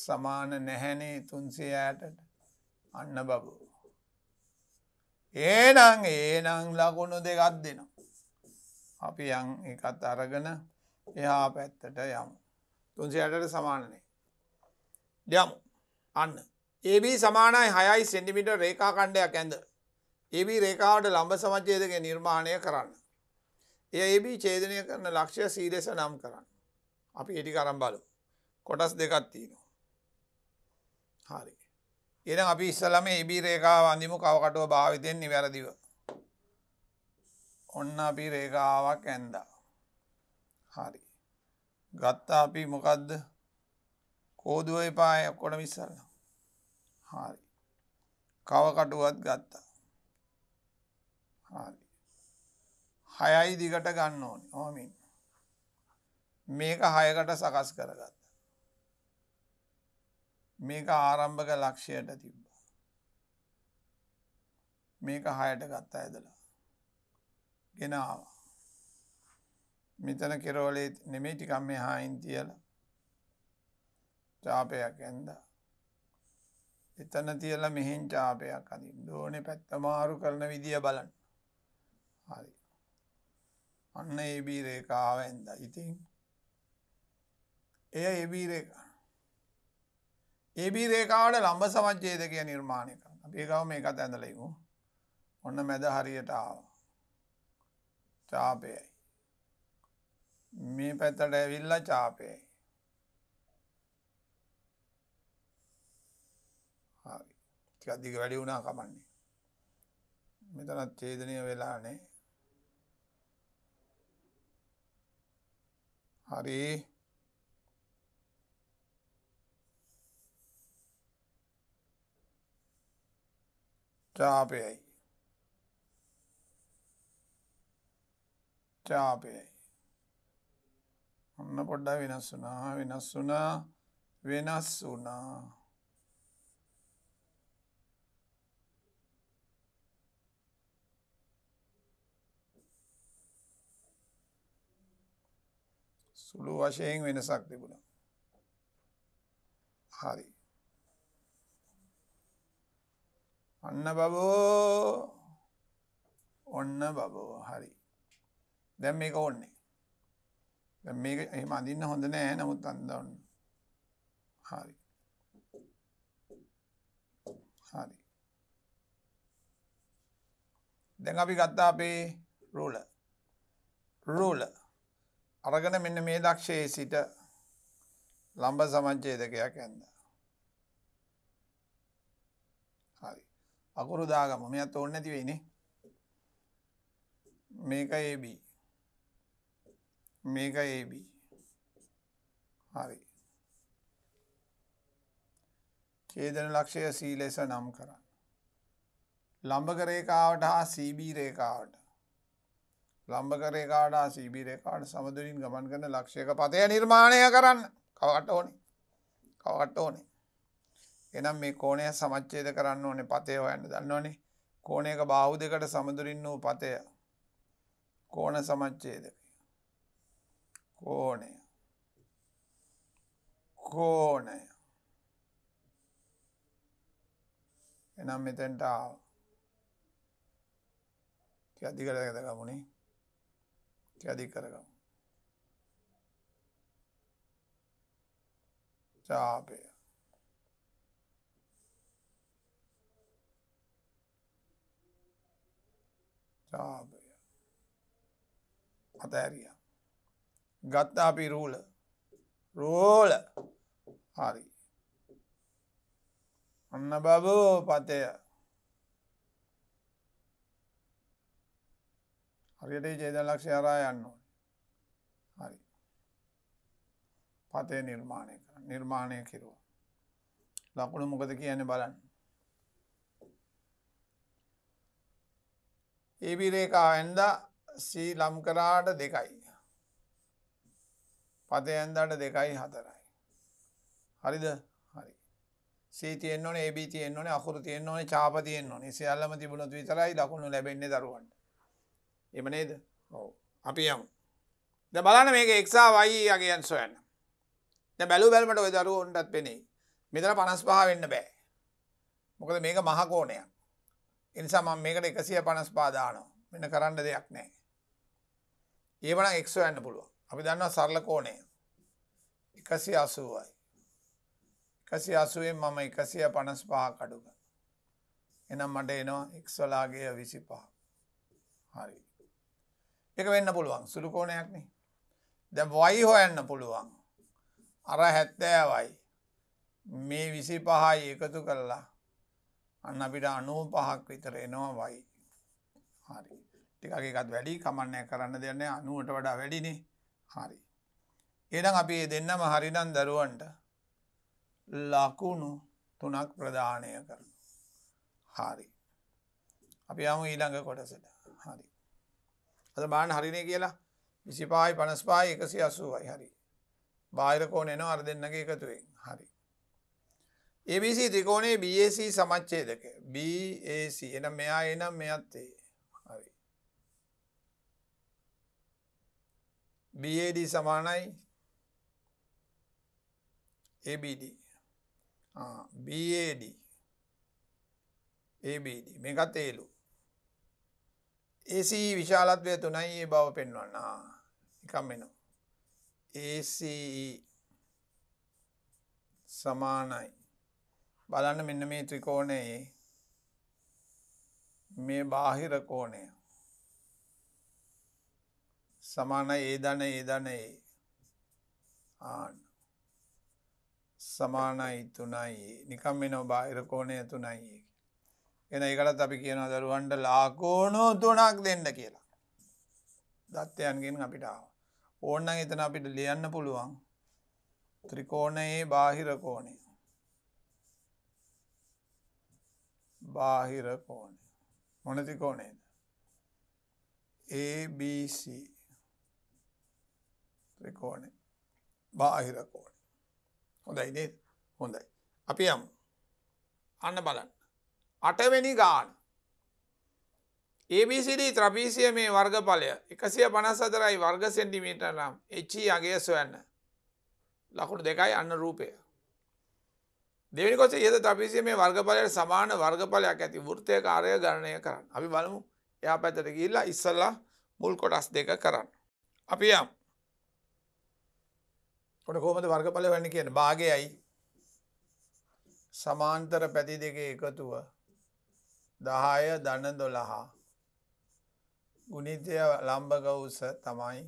සමාන නැහැනේ තුන්සේ ඇයටට අන්න බබු ඒනං ඒනං ලකුණු දෙකත් දෙනවා අපි යං එකත් අරගෙන එහා පැත්තට යමු තුන්සියටට සමානනේ යමු අන්න ඒබී සමානයි හයයි සෙන්ටිමිට රේකා කණ්ඩයක් ඇඳ AB රේඛාවට ලම්බ සමච්ඡේදක නිර්මාණය කරන්න. එය AB ඡේදනය කරන ලක්ෂ්‍ය C ලෙස නම් කරන්න. අපි ඒ ටික අරන් බලමු. කොටස් දෙකක් තියෙනවා. හරි. එහෙනම් අපි ඉස්සලම AB රේඛාව අඳිමු කවකටෝ භාවිතෙන් නිවැරදිව. ඔන්න අපි රේඛාවක් ඇන්දා. හරි. ගත්තා අපි මොකද්ද? කෝදුව එපා ඔක්කොම ඉස්සල්ලා. හරි. කවකටුවත් ගත්තා. හරි හයයි දිගට ගන්න ඕන හොමින් මේක හයකට සකස් කරගත්ත මේක ආරම්භක ලක්ෂයට තිබ්බ මේක හයට ගත්තා ඇදලා ගෙනාව මෙතන කෙරෝලේ නෙමේ ටිකම් මේ හායින් තියල චාපයක් ඇන්ද එතන තියල මෙහෙන් චාපයක් අඳින් දෝනෙ පැත්ත මාරු කරන විදිිය බලන්න හරි අන්න ඒබී රේකාව ඇද ඉතින් එය එබී රේකා ඒබී රේකාවට ලම්බ සමච්චේද කිය නිර්මාණයක ඒකව මේ එකත් ඇඳලෙමු ඔන්න මැද හරියට ආව චාපයයි මේ පැත්තට ඇවිල්ල චාපයයි හරි ටිකක් දිග වැඩි වුණා කමන්නේ මෙතනත් චේදනය වෙලානේ හරි චාපයයි චාපයයි ඔන්න පොඩ්ඩා වෙනස් වුනා වෙනස් වුනා වෙනස් වුනා සුළු වශයෙන් වෙනසක් තිබුණා. හරි. අන්න බබෝ ඔන්න බබෝ හරි. දැම් මේක ඔන්නේ. දැ මේක එහම අඳන්න හොඳ නෑ නමුත් අන්දවන්න. හරි. හරි. දැන් අපි ගත්තා අපේ රෝල රෝල අරගෙන මෙන්න මේ දක්ෂයේ සිට ලම්බ සමංචේදකයක් ඇන්ද. හරි අකුරු දාගම මෙත් ඔන්න ඇතිවෙයිනේ මේක AB මේක AB හරි ඡේදන ලක්ෂය C ලෙස නම් කරන්න. ලම්බක රේඛාවට හා CB රේඛාවට ලම්භකරේ කාඩා සීබිරේකාඩ සමදුරින් ගමන් කරන ලක්ෂයක පතය නිර්මාණය කරන්න කවට ඕනේ කවට ඕනේ එනම් මේ කෝනය සමච්චේද කරන්න ඕනේ පතය හොයන්න දන්නවනේ කෝනයක බෞද්ධකට සමදුරින් වූ පතය කෝන සමච්චේද කෝනය කෝනය එනම් මෙතැන්ට ආව අධිකරගත ගමුණේ అది కరగం చాపే చాපය අතෑරිය ගත්ත අපි රූල රෝල හරි අන්න බබෝ පතය හරියට චේතන ලක්ෂය හරහා යන්න ඕනේ. හරි. පතේ නිර්මාණය කරන නිර්මාණය කෙරුවා. ලකුණු මොකද කියන්නේ බලන්න. AB රේඛාව ඇඳා C ලම් කරාට දෙකයි. පතේ ඇඳාට දෙකයි හතරයි. හරිද? හරි. C තියෙන්න ඕනේ AB තියෙන්න ඕනේ අකුරු තියෙන්න ඕනේ චාප තියෙන්න ඕනේ. සියල්ලම තිබුණොත් විතරයි ලකුණු ලැබෙන්නේ දරුවන්ට. එම නේද ඔව අපි යමු ද බලන මේක එක්සා වයි අගයන් සොයන්න බැලු බැල්මට ඔය දරු ඔන්ටත් පෙනෙයි මෙතර පනස් පහ වෙන්න බෑ මොකද මේක මහකෝනයක් එනිසා මම මේකට එකසිය පනස් පාදානෝ මෙන්න කරන්න දෙයක් නෑ ඒවන එක්සෝ යන්න පුළුව අපි දන්නවා සරල කෝනය එකසි අසුවයි එකසි අසුවෙන් මම එකසිය පනස් පහ කඩුග එනම් මට එනවා එක්ස්වලාගේ විසි පහ හරි එක වෙන්න පුළුවන් සුළු කෝණයක්නේ දැ වයි හොයන්න පුළුවන් අර හැත්තෑවයි මේ විසි පහයි එකතු කරලා අන්න අපිට අනුව පහක් විතර එනවා වයි හරි ටිකගේකත් වැඩි කමන්නය කරන්න දෙන්න අනුවට වඩා වැඩිනේ හරි එඩම් අපි දෙන්නම හරිනම් දරුවන්ට ලකුණු තුනක් ප්‍රධානය කරන හරි අපි අමු ඊළඟ කොටසට අද බාන හරිනේ කියලා විසිපායි පනස්පායි එකසි අසුවයි හරි බාහිරකෝ නෙන අර දෙන්නගේ එකතුවෙන් හරි ABC තිකෝනේ BAC සමච්චේදක BAC එනම් මෙයා එනම් මෙයත්තේ හරි BAD සමානයි ABD BAD ABD මේකත් ඒලු ඒසී විශාලත්වය තුනයි ඒ බව පෙන්වන්න එකම් වෙන ඒසී සමානයි බලන්න මෙන්න මේ ත්‍රිකෝණයේ මේ බාහිර කෝණය සමාන ඒ දන ඒ දනයේ ආන සමානයි තුනයි නිකම් මෙනෝ බාහිර කෝණය තුනයි එන එකටත් අපි කියන දරුවන්ට ලාකෝනු තුනක් දෙන්න කියලා. දත්තයන්ගෙන් අපිටාව. ඕන්න එතන අපිට ලියන්න පුළුවන් ත්‍රිකෝණයේ බාහිරකෝණය. බාහිරකෝණය. මොනතිකෝණයද. ABC ත්‍රිකෝණය බාහිරකෝණය. හොඳයිදේ හොඳයි. අපි යම් අන්න බලන්න. අටවැනි ගාන ABCD ත්‍රපීසිය මේ වර්ගඵලය එකසිය පනස් අතරයි වර්ග සෙන්ටිමීට නම් එච්චී e අගේ සොයන්න ලකුණු දෙකයි අන්න රූපය දෙවිනිකොස ඒද ත්‍රපීසිය මේ වර්ගඵලයට සමාන වර්ගඵලයක් ඇති වෘත්තය කාරය ගණනය කරන්න අපි බලමු එයා පැතට ගිල්ලා ඉස්සල්ලා මුල් කොටස් දෙක කරන්න අපි යම් කොට කෝමද වර්ගඵලය වන්න කියන භාගයයි සමාන්තර පැති දෙකේ එකතුව දහය දන දොළහා ගුණිතය ලම්භක උස තමයි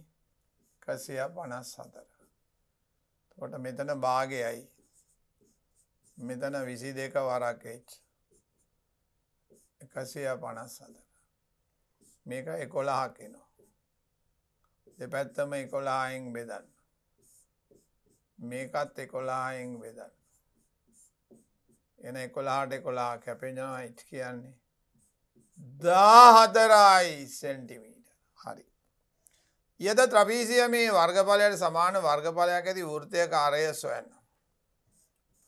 කසිය පනස් සතර. තොට මෙතන භාගයයි මෙතන විසි දෙක වරක්ච් එකසිය පනස් සතර. මේක එකොළහකිනෝ. දෙපැත්තම එකොළහායෙන් බෙදන්න. මේකත් එකොළහායෙන් බෙදන්න. එන එකොළහට එකොළා කැපෙනවා ඉට් කියන්නේ දාහතරයි සෙන්ටිමීට හරි. යද ත්‍රපීසිය මේ වර්ගඵලයට සමාන වර්ගඵලයක් ඇති වෘතය කාරය සොයන්න.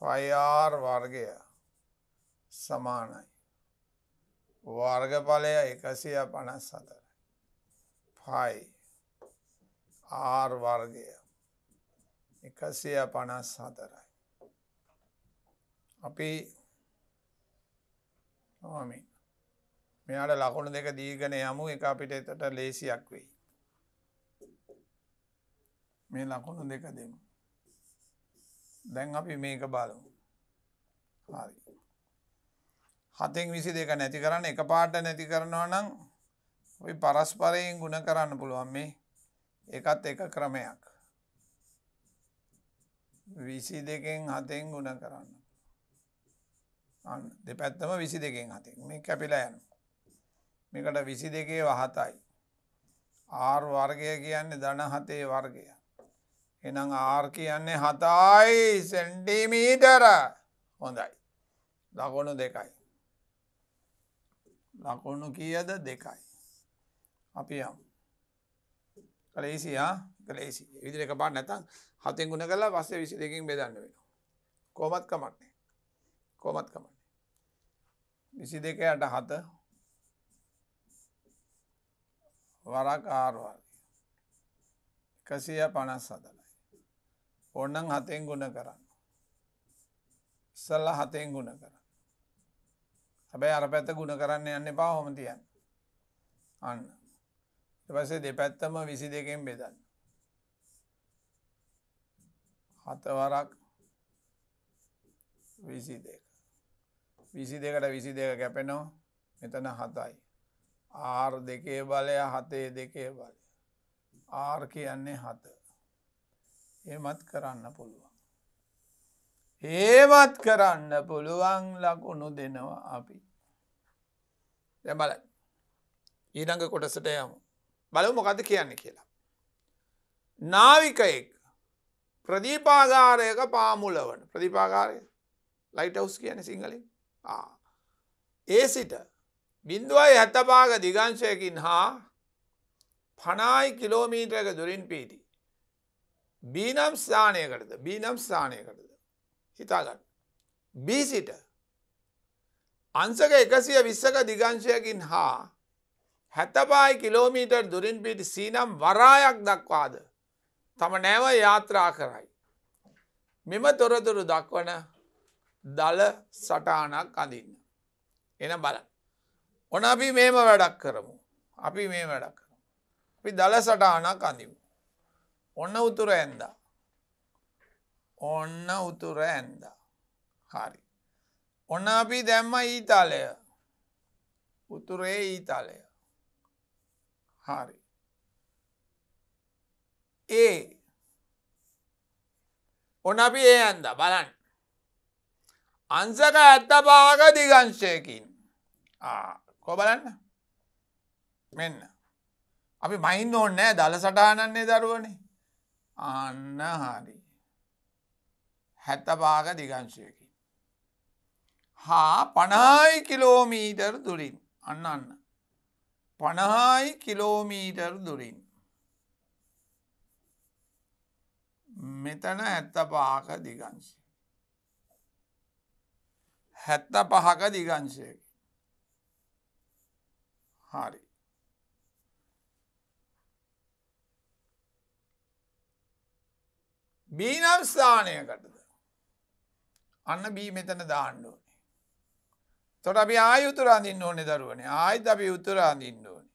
පයාර් වර්ගය සමානයි. වර්ගඵලය එකසිය පනස් සතර. පයි ආර් වර්ගය එකසිය පනස් හතරයි. අපි නොමින්. මෙයාට ලකුණු දෙක දීගෙන යමු එක අපිට එතට ලේසියක් වෙයි. මේ ලකුණු දෙක දෙමු. දැන් අපි මේක බලමු. හරි. හතෙන් විසි දෙක නැති කරන්න එක පාට නැති කරනවා නම් ඔයි පරස්පරයෙන් ගුණ කරන්න පුළුවන් මේ එකත් එක ක්‍රමයක්. විසි දෙකෙන් හතෙන් ගුණ කරන්න. දෙපැත්තම විසි දෙකෙන් හතෙන් මේ කැපිලා යනවා. මේකට විසි දෙකේ වහතයි. ආර් වර්ගය කියන්නේ දන හතේ වර්ගය. එනම් ආර් කියන්නේ හතයි සෙන්ටිමීටර හොඳයි. ලකුණු දෙකයි. ලකුණු කියද දෙකයි. අපි යම්. කලේසියා කලේසි විදිර එක පාට නැතන් හතෙන් ගුණ කලා වස්සේ විසි දෙකින් බෙදන්න වෙන. කොමත් කමක්නේ කොමත් කමන්නේ. විසි දෙකයට හත වරක් ආර්වාර්ගය. එකසිය පනස් සදනයි. ඔන්නන් හතෙන් ගුණ කරන්න. ඉස්සල්ල හතෙන් ගුණ කරන්න. හැබැයි අර පැත්ත ගුණ කරන්න යන්න එපා හොම තියන්. අන්න. පසේ දෙපැත්තම විසි දෙකෙන් බෙදන්න. හතවරක් විසි දෙක. විසි දෙකට විසි දෙක කැපෙනෝ මෙතන හතයි. ආර් දෙකේ බලය හතේ දෙකේ බලය. ආර් කියන්නේ හත. ඒමත් කරන්න පුළුවන්. ඒවත් කරන්න පුළුවන් ලකුණු දෙනවා අපි. දැබල ඊළඟ කොටසට යමු. බලව මොකද කියන්න කියලා. නාවිකයෙක් ප්‍රදීපාගාරයක පාමුලවන ප්‍රතිපාගාරය ලයිටවස් කියන සිංහලින් ඒ සිට බින්දුවයි හැතභාග දිගංශයකින් හා පනායි කිලෝමීටක දුරින් පීටි. බීනම් ස්ථානයකටද බීනම් ස්ථානයකටද හිතාගන්න. බීසිට අන්සක එකසිය විස්සක දිගංශයකින් හා හැතපායි කිලෝමීටර් දුරින් පිටි සීනම් වරායක් දක්වාද තම නැව යාත්‍රා කරයි. මෙම තොරතුරු දක්වන දල සටානක් අඳන්න. එන බලන්න. ඔන අපි මේම වැඩක් කරමු. අපි මේ වැඩක් කරමු. අපි දළ සටානක් අඳමු. ඔන්න උතුර ඇන්දා. ඔන්න උතුර ඇන්දා. හරි. ඔන්න අපි දැම්ම ඊතාලය උතුරේ ඊතාලය. හරි. ඒ ඔන්න අපි ඒ ඇන්ද බලන්න. අන්සක ඇත්ත පාග දිගංශයකින් ආ. කෝ බලන්න මෙන්න අපි මයින් ඕන්න නෑ දළ සටහනන්නේ දරුවනේ අන්න හරි හැත්තපාග දිගංශයකි හා පණයි කිලෝමීටර් දුරින් අන්න අන්න පණහායි කිලෝමීටර් දුරින් මෙතන ඇත්ත පහක දිගංශය හැත්ත පහක දිගංශයකි හරි. බීනම් ස්ථානයකටද අන්න බී මෙතන දාන්න ඕනේ. තොට අපි ආය උතුරාඳින්න ඕනේ දරුවනේ ආයිත් අපි උතුරාඳින්න ඕනේ.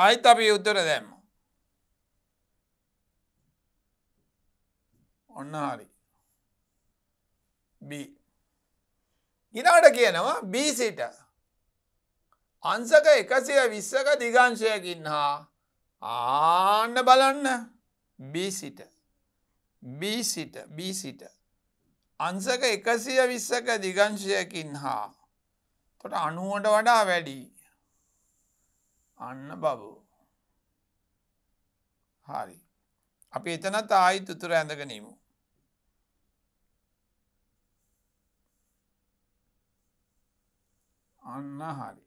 ආයිත් අපි උත්තර දැම්ම. ඔන්න හරි. B. ගිනාට කියනවා B සිට අන්සක එකසිය විස්සක දිගංශයකින් හා ආන්න බලන්න B සිට B සිට B සිට අන්සක එකසිය විස්සක දිගංශයකින් හා තොට අනුවට වඩා වැඩි අන්න බබු හරි අපි එතනත් ආයිත් උතුර ඇඳගනීමු අන්න හරි.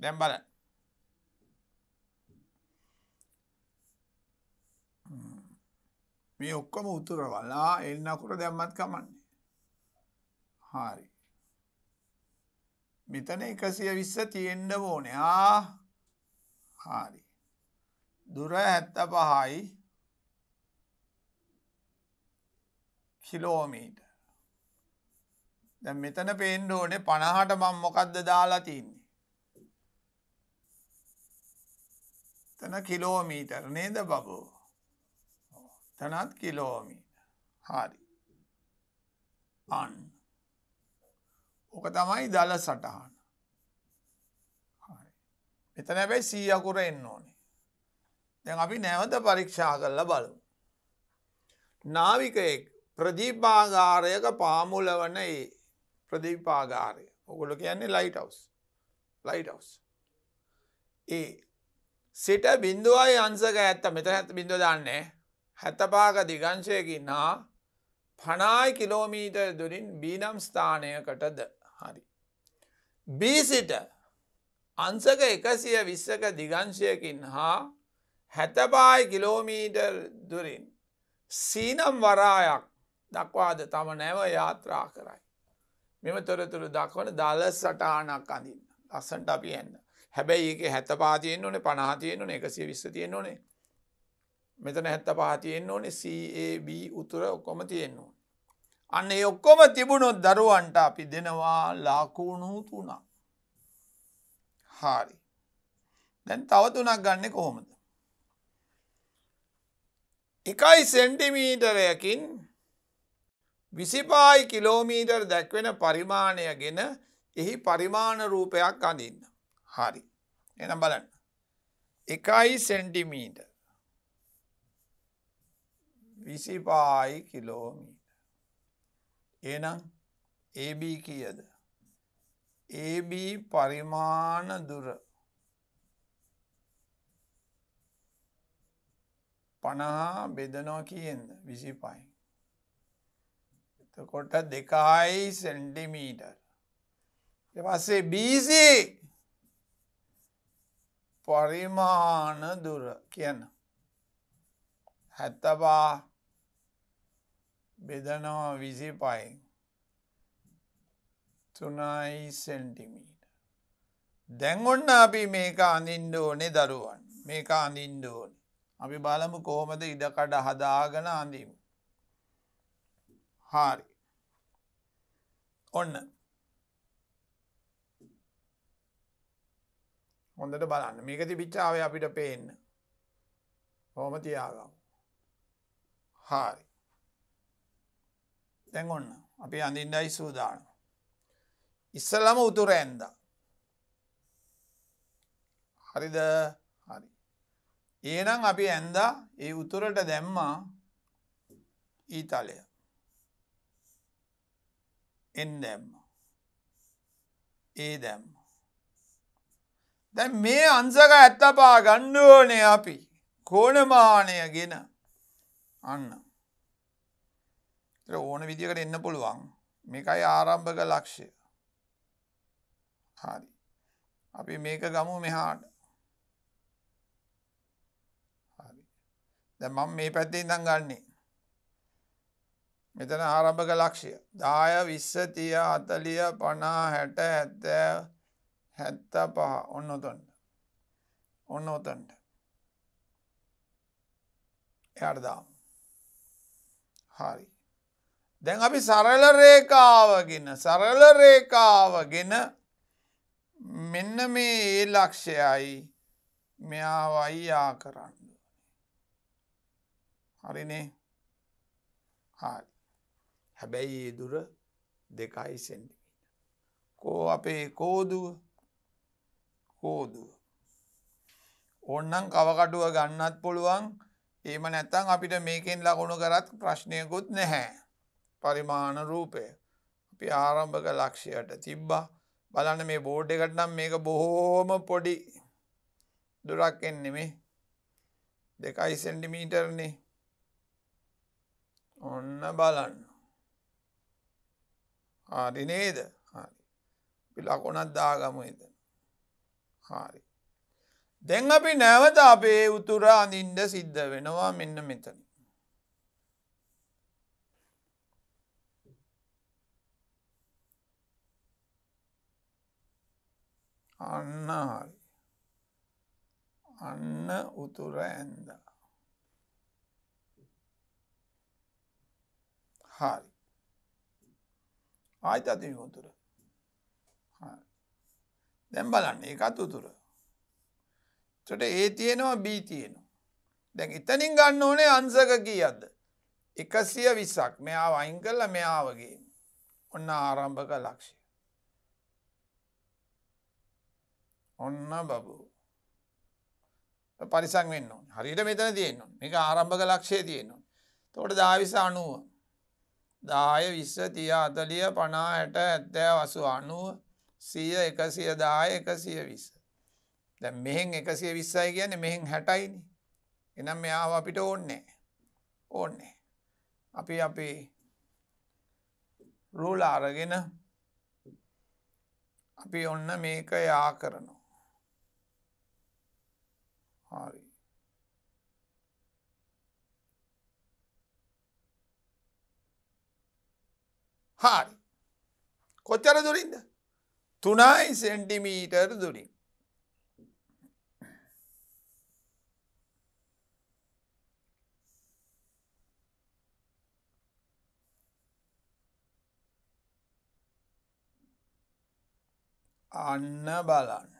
දැන් බලන්න. මේ ඔක්කොම උතුරවලා එන්නකුට දැම්මත් කමන්නේ. හරි. මෙතන එකසිය විස්ස තියෙන්ඩ ඕනයා හරි. දුර හැත්ත පහයි කිලෝමීට දැ මෙතන පේන්ඩ ඕනේ පණහට මං මොකක්ද දාලා තින්නේ. තන කිලෝමීටර් නේද බබෝ තනත් කිලෝමීට හරි අන් ඕක තමයි දල සටහන මෙතන ැබැයි සීයකුර එන්න ඕනේ දැන් අපි නැවත පරීක්ෂා කරල බලු නාවිකයෙක් ප්‍රදීපාගාරයක පාමුලවන ඒ ප්‍රදවිපාගාරය ඔගොල කියන්නේ ලයිට හවස් ලයිට හවස් ඒ සිට බින්දුවයි අන්සක ඇත්ත මෙත හැත බිඳ දන්නේ හැතපාක දිගංශයකින්නා පනායි කිලෝමීටර් දුරින් බීනම් ස්ථානයකටද හරි. බීසිට අන්සක එකසිය විස්සක දිගංශයකින් හා හැතපායි කිලෝමීටර් දුරින් සීනම් වරායක් දක්වාද තම නැව යාත්‍රා කරයි. මෙම තොරතුරු දක්වන දල සටහනක් අඳන්න ලස්සන්ට අපි එන්න හැබැයි ඒක හැත පාතියෙන් ඕනේ පනහතියෙන් ඕන එකසිය විස්ස තියෙන් ඕනේ මෙතන හැත්ත පාතියෙන් ඕනේ CAB උතුර ඔක්කොම තියෙන් ඕන අන්න ඔක්කොම තිබුණොත් දරුවන්ට අපි දෙනවා ලාකුණු තුනා හාරි දැන් තවතුනක් ගන්න කොහොමද එකයි සෙන්ටිමීටරයකින් විසිපායි කිලෝමීටර් දැක්වෙන පරිමාණය ගෙන එහි පරිමාණ රූපයක් අඳන්න. හරි එන බලන්න. එකයි සෙන්ටිමීට විසිපායි කිලෝමීට. එනම් AB කියද. AB පරිමාණ දුර පණහා බෙදනවා කියෙන්ද විසිපයි. තකොට දෙකයි සෙන්ටිමීටර් පස්සේ BC පරිමාන දුර කියන්න හැත්තපා බෙදනවා විසි පයින් තුනයි සෙන්ටිමීට දැන් ඔන්න අපි මේක අඳින්ඩ ඕනේ දරුවන් මේක අඳින්ඩ ඕනේ අපි බලමු කොහොමද ඉඩකඩ හදාගෙන අඳීම හාරි. ඔන්න. හොඳට බලන්න මේක තිබිච්චාව අපිට පේන්න. හොම තියාගම්. හාරි. දැන් ඔන්න අපි අඳින්ඩයි සූදාන. ඉස්සලම උතුර ඇන්ද. හරිද හරි. ඒනම් අපි ඇන්දා ඒ උතුරට දැම්මා ඊතලය. in them ඒ දැම් දැ මේ අන්සක ඇත්තපා ගණ්ඩෝනය අපි කෝනමානය ගෙන අන්න ඕන විදිකට එන්න පුළුවන් මේකයි ආරම්භක ලක්ෂය හරි අපි මේක ගමු මෙහාට දැ මම මේ පැත්තේ ඉඳං ගන්නේ මෙතන ආරභක ලක්ෂය දාය විශ්සතිය අතලිය පනා හැට හැත්ත හැත්ත පහ ඔන්න ඔතොන්ට ඔන්න ඔතන්ට එයටදාම් හරි දැන් අපි සරල රේකාවගෙන සරල රේකාවගෙන මෙන්න මේ ඒ ලක්ෂයයි මෙයාවයියා කරන්න හරිනේ හරි හැබැයි ඒ දුර දෙකයි සෙන්ටිමීට. කෝ අපේ කෝදුව කෝදුව. ඔන්නම් කවකටුව ගන්නත් පුළුවන් ඒම නැත්තං අපිට මේකෙන් ලකුණු කරත් ප්‍රශ්නයකුත් නැහැ. පරිමාණ රූපය. අපි ආරම්භක ලක්ෂයට තිබ්බා බලන්න මේ බෝඩ් එකට නම් මේක බොහෝම පොඩි දුරක් එන්නේ මේ දෙකයි සෙන්ටිමීටර්නේ ඔන්න බලන්න හරි නේද හරි පිලකොනත් දාගම එතන හරි දැන් අපි නැවත අපේ උතුර අඳින්ඩ සිද්ධ වෙනවා මෙන්න මෙතන අන්න හරි අන්න උතුර ඇන්දා හරි ආයිත් අතින් උතුර. දැන් බලන්න ඒකත් උතුර. එතකොට A තියෙනවා B තියෙනවා. දැන් එතනින් ගන්න ඕනේ අංශක කීයක්ද? 120ක්. මෙයා වයින් කළා මෙයා වගේ. ඔන්න ආරම්භක ලක්ෂ්‍ය. ඔන්න බබෝ. පරිසං වෙන්න ඕනේ. හරියට මෙතන තියෙන්න ඕනේ. මේක ආරම්භක ලක්ෂ්‍යය තියෙන්න ඕනේ. එතකොට 10 90 දාය විස්ස තිය අතලිය පනාහට ඇත්තෑ වසු අනුව සිය එකසිය දාය එකසිය විස්ස. දැ මෙහෙන් එකසිය විස්සයි කියන්න මෙහෙන් හැටයිනි එනම් මෙයාාව අපිට ඕන්නේ ඕන්නේ. අපි අපි රූල අරගෙන අපි ඔන්න මේක යා කරනවා. හරි හාරි. කොච්චර දුරින්ද තුනයි සෙන්ටිමීටර් දුරින්. අන්න බලන්න.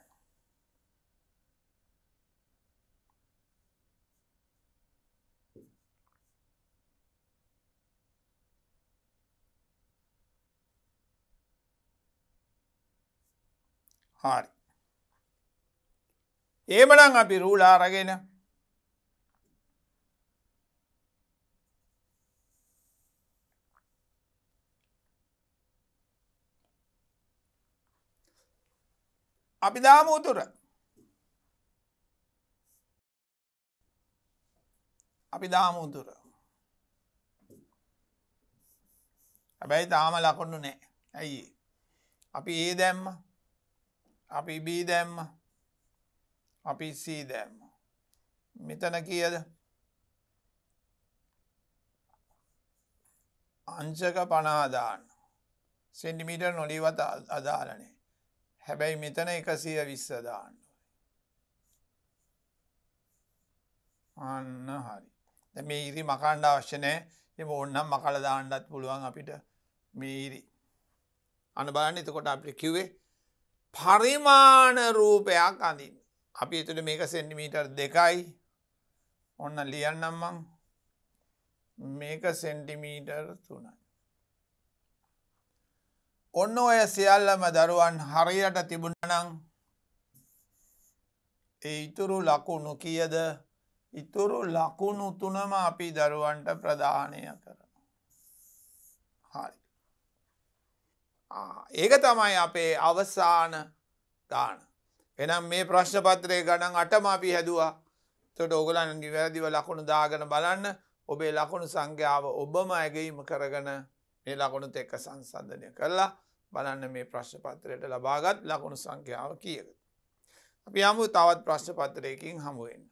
හාරි. ඒමනං අපි රූලා අරගෙන අපි දාම උතුර අපි දාම උතුර හැබැයි තාම ලකුණු නෑ ඇයි අපි ඒ දැම්ම අපි බී දැම්ම අපි සී දැම්ම මෙතන කියද අංශක පනාදාන්න සෙන්ඩිමීටර් නොලිවත් අදාලනේ හැබැයි මෙතන එකසිය විස්සදාන්න අන්න හරි මේ ඉරි මකණ්ඩ අවශ්‍යනය එම ඔන්නම් මකල දාණ්ඩත් පුළුවන් අපිට මීරි අන බලන්න එතකොට අපි කිවේ පරිමාණ රූපයක් අඳින් අපි එතුට මේක සෙන්ටිමීටර් දෙකයි ඔන්න ලියන්නම්මං මේක සෙන්ටිමීටර් තුනයි. ඔන්න ඔය සියල්ලම දරුවන් හරියට තිබුණනං ඒ ඉතුරු ලකුණු කියද ඉතුරු ලකුණු තුනම අපි දරුවන්ට ප්‍රධානය කර. ඒක තමයි අපේ අවසාන දාන. එනම් මේ ප්‍රශ්නපත්‍රය ගණන් අටම අපි හැදවා තොට ඔගලන්ගේ වැරදිව ලකුණු දාගන බලන්න ඔබේ ලකුණු සංඛ්‍යාව ඔබම ඇගීම කරගන මේ ලකුණුත් එක්ක සංසන්ධනය කරලා බලන්න මේ ප්‍රශ්නපත්‍රයට ලබාගත් ලකුණු සංඛ්‍යාව කියක. අපි යමු තවත් ප්‍රශ්නපත්‍රයකින් හමුවෙන්.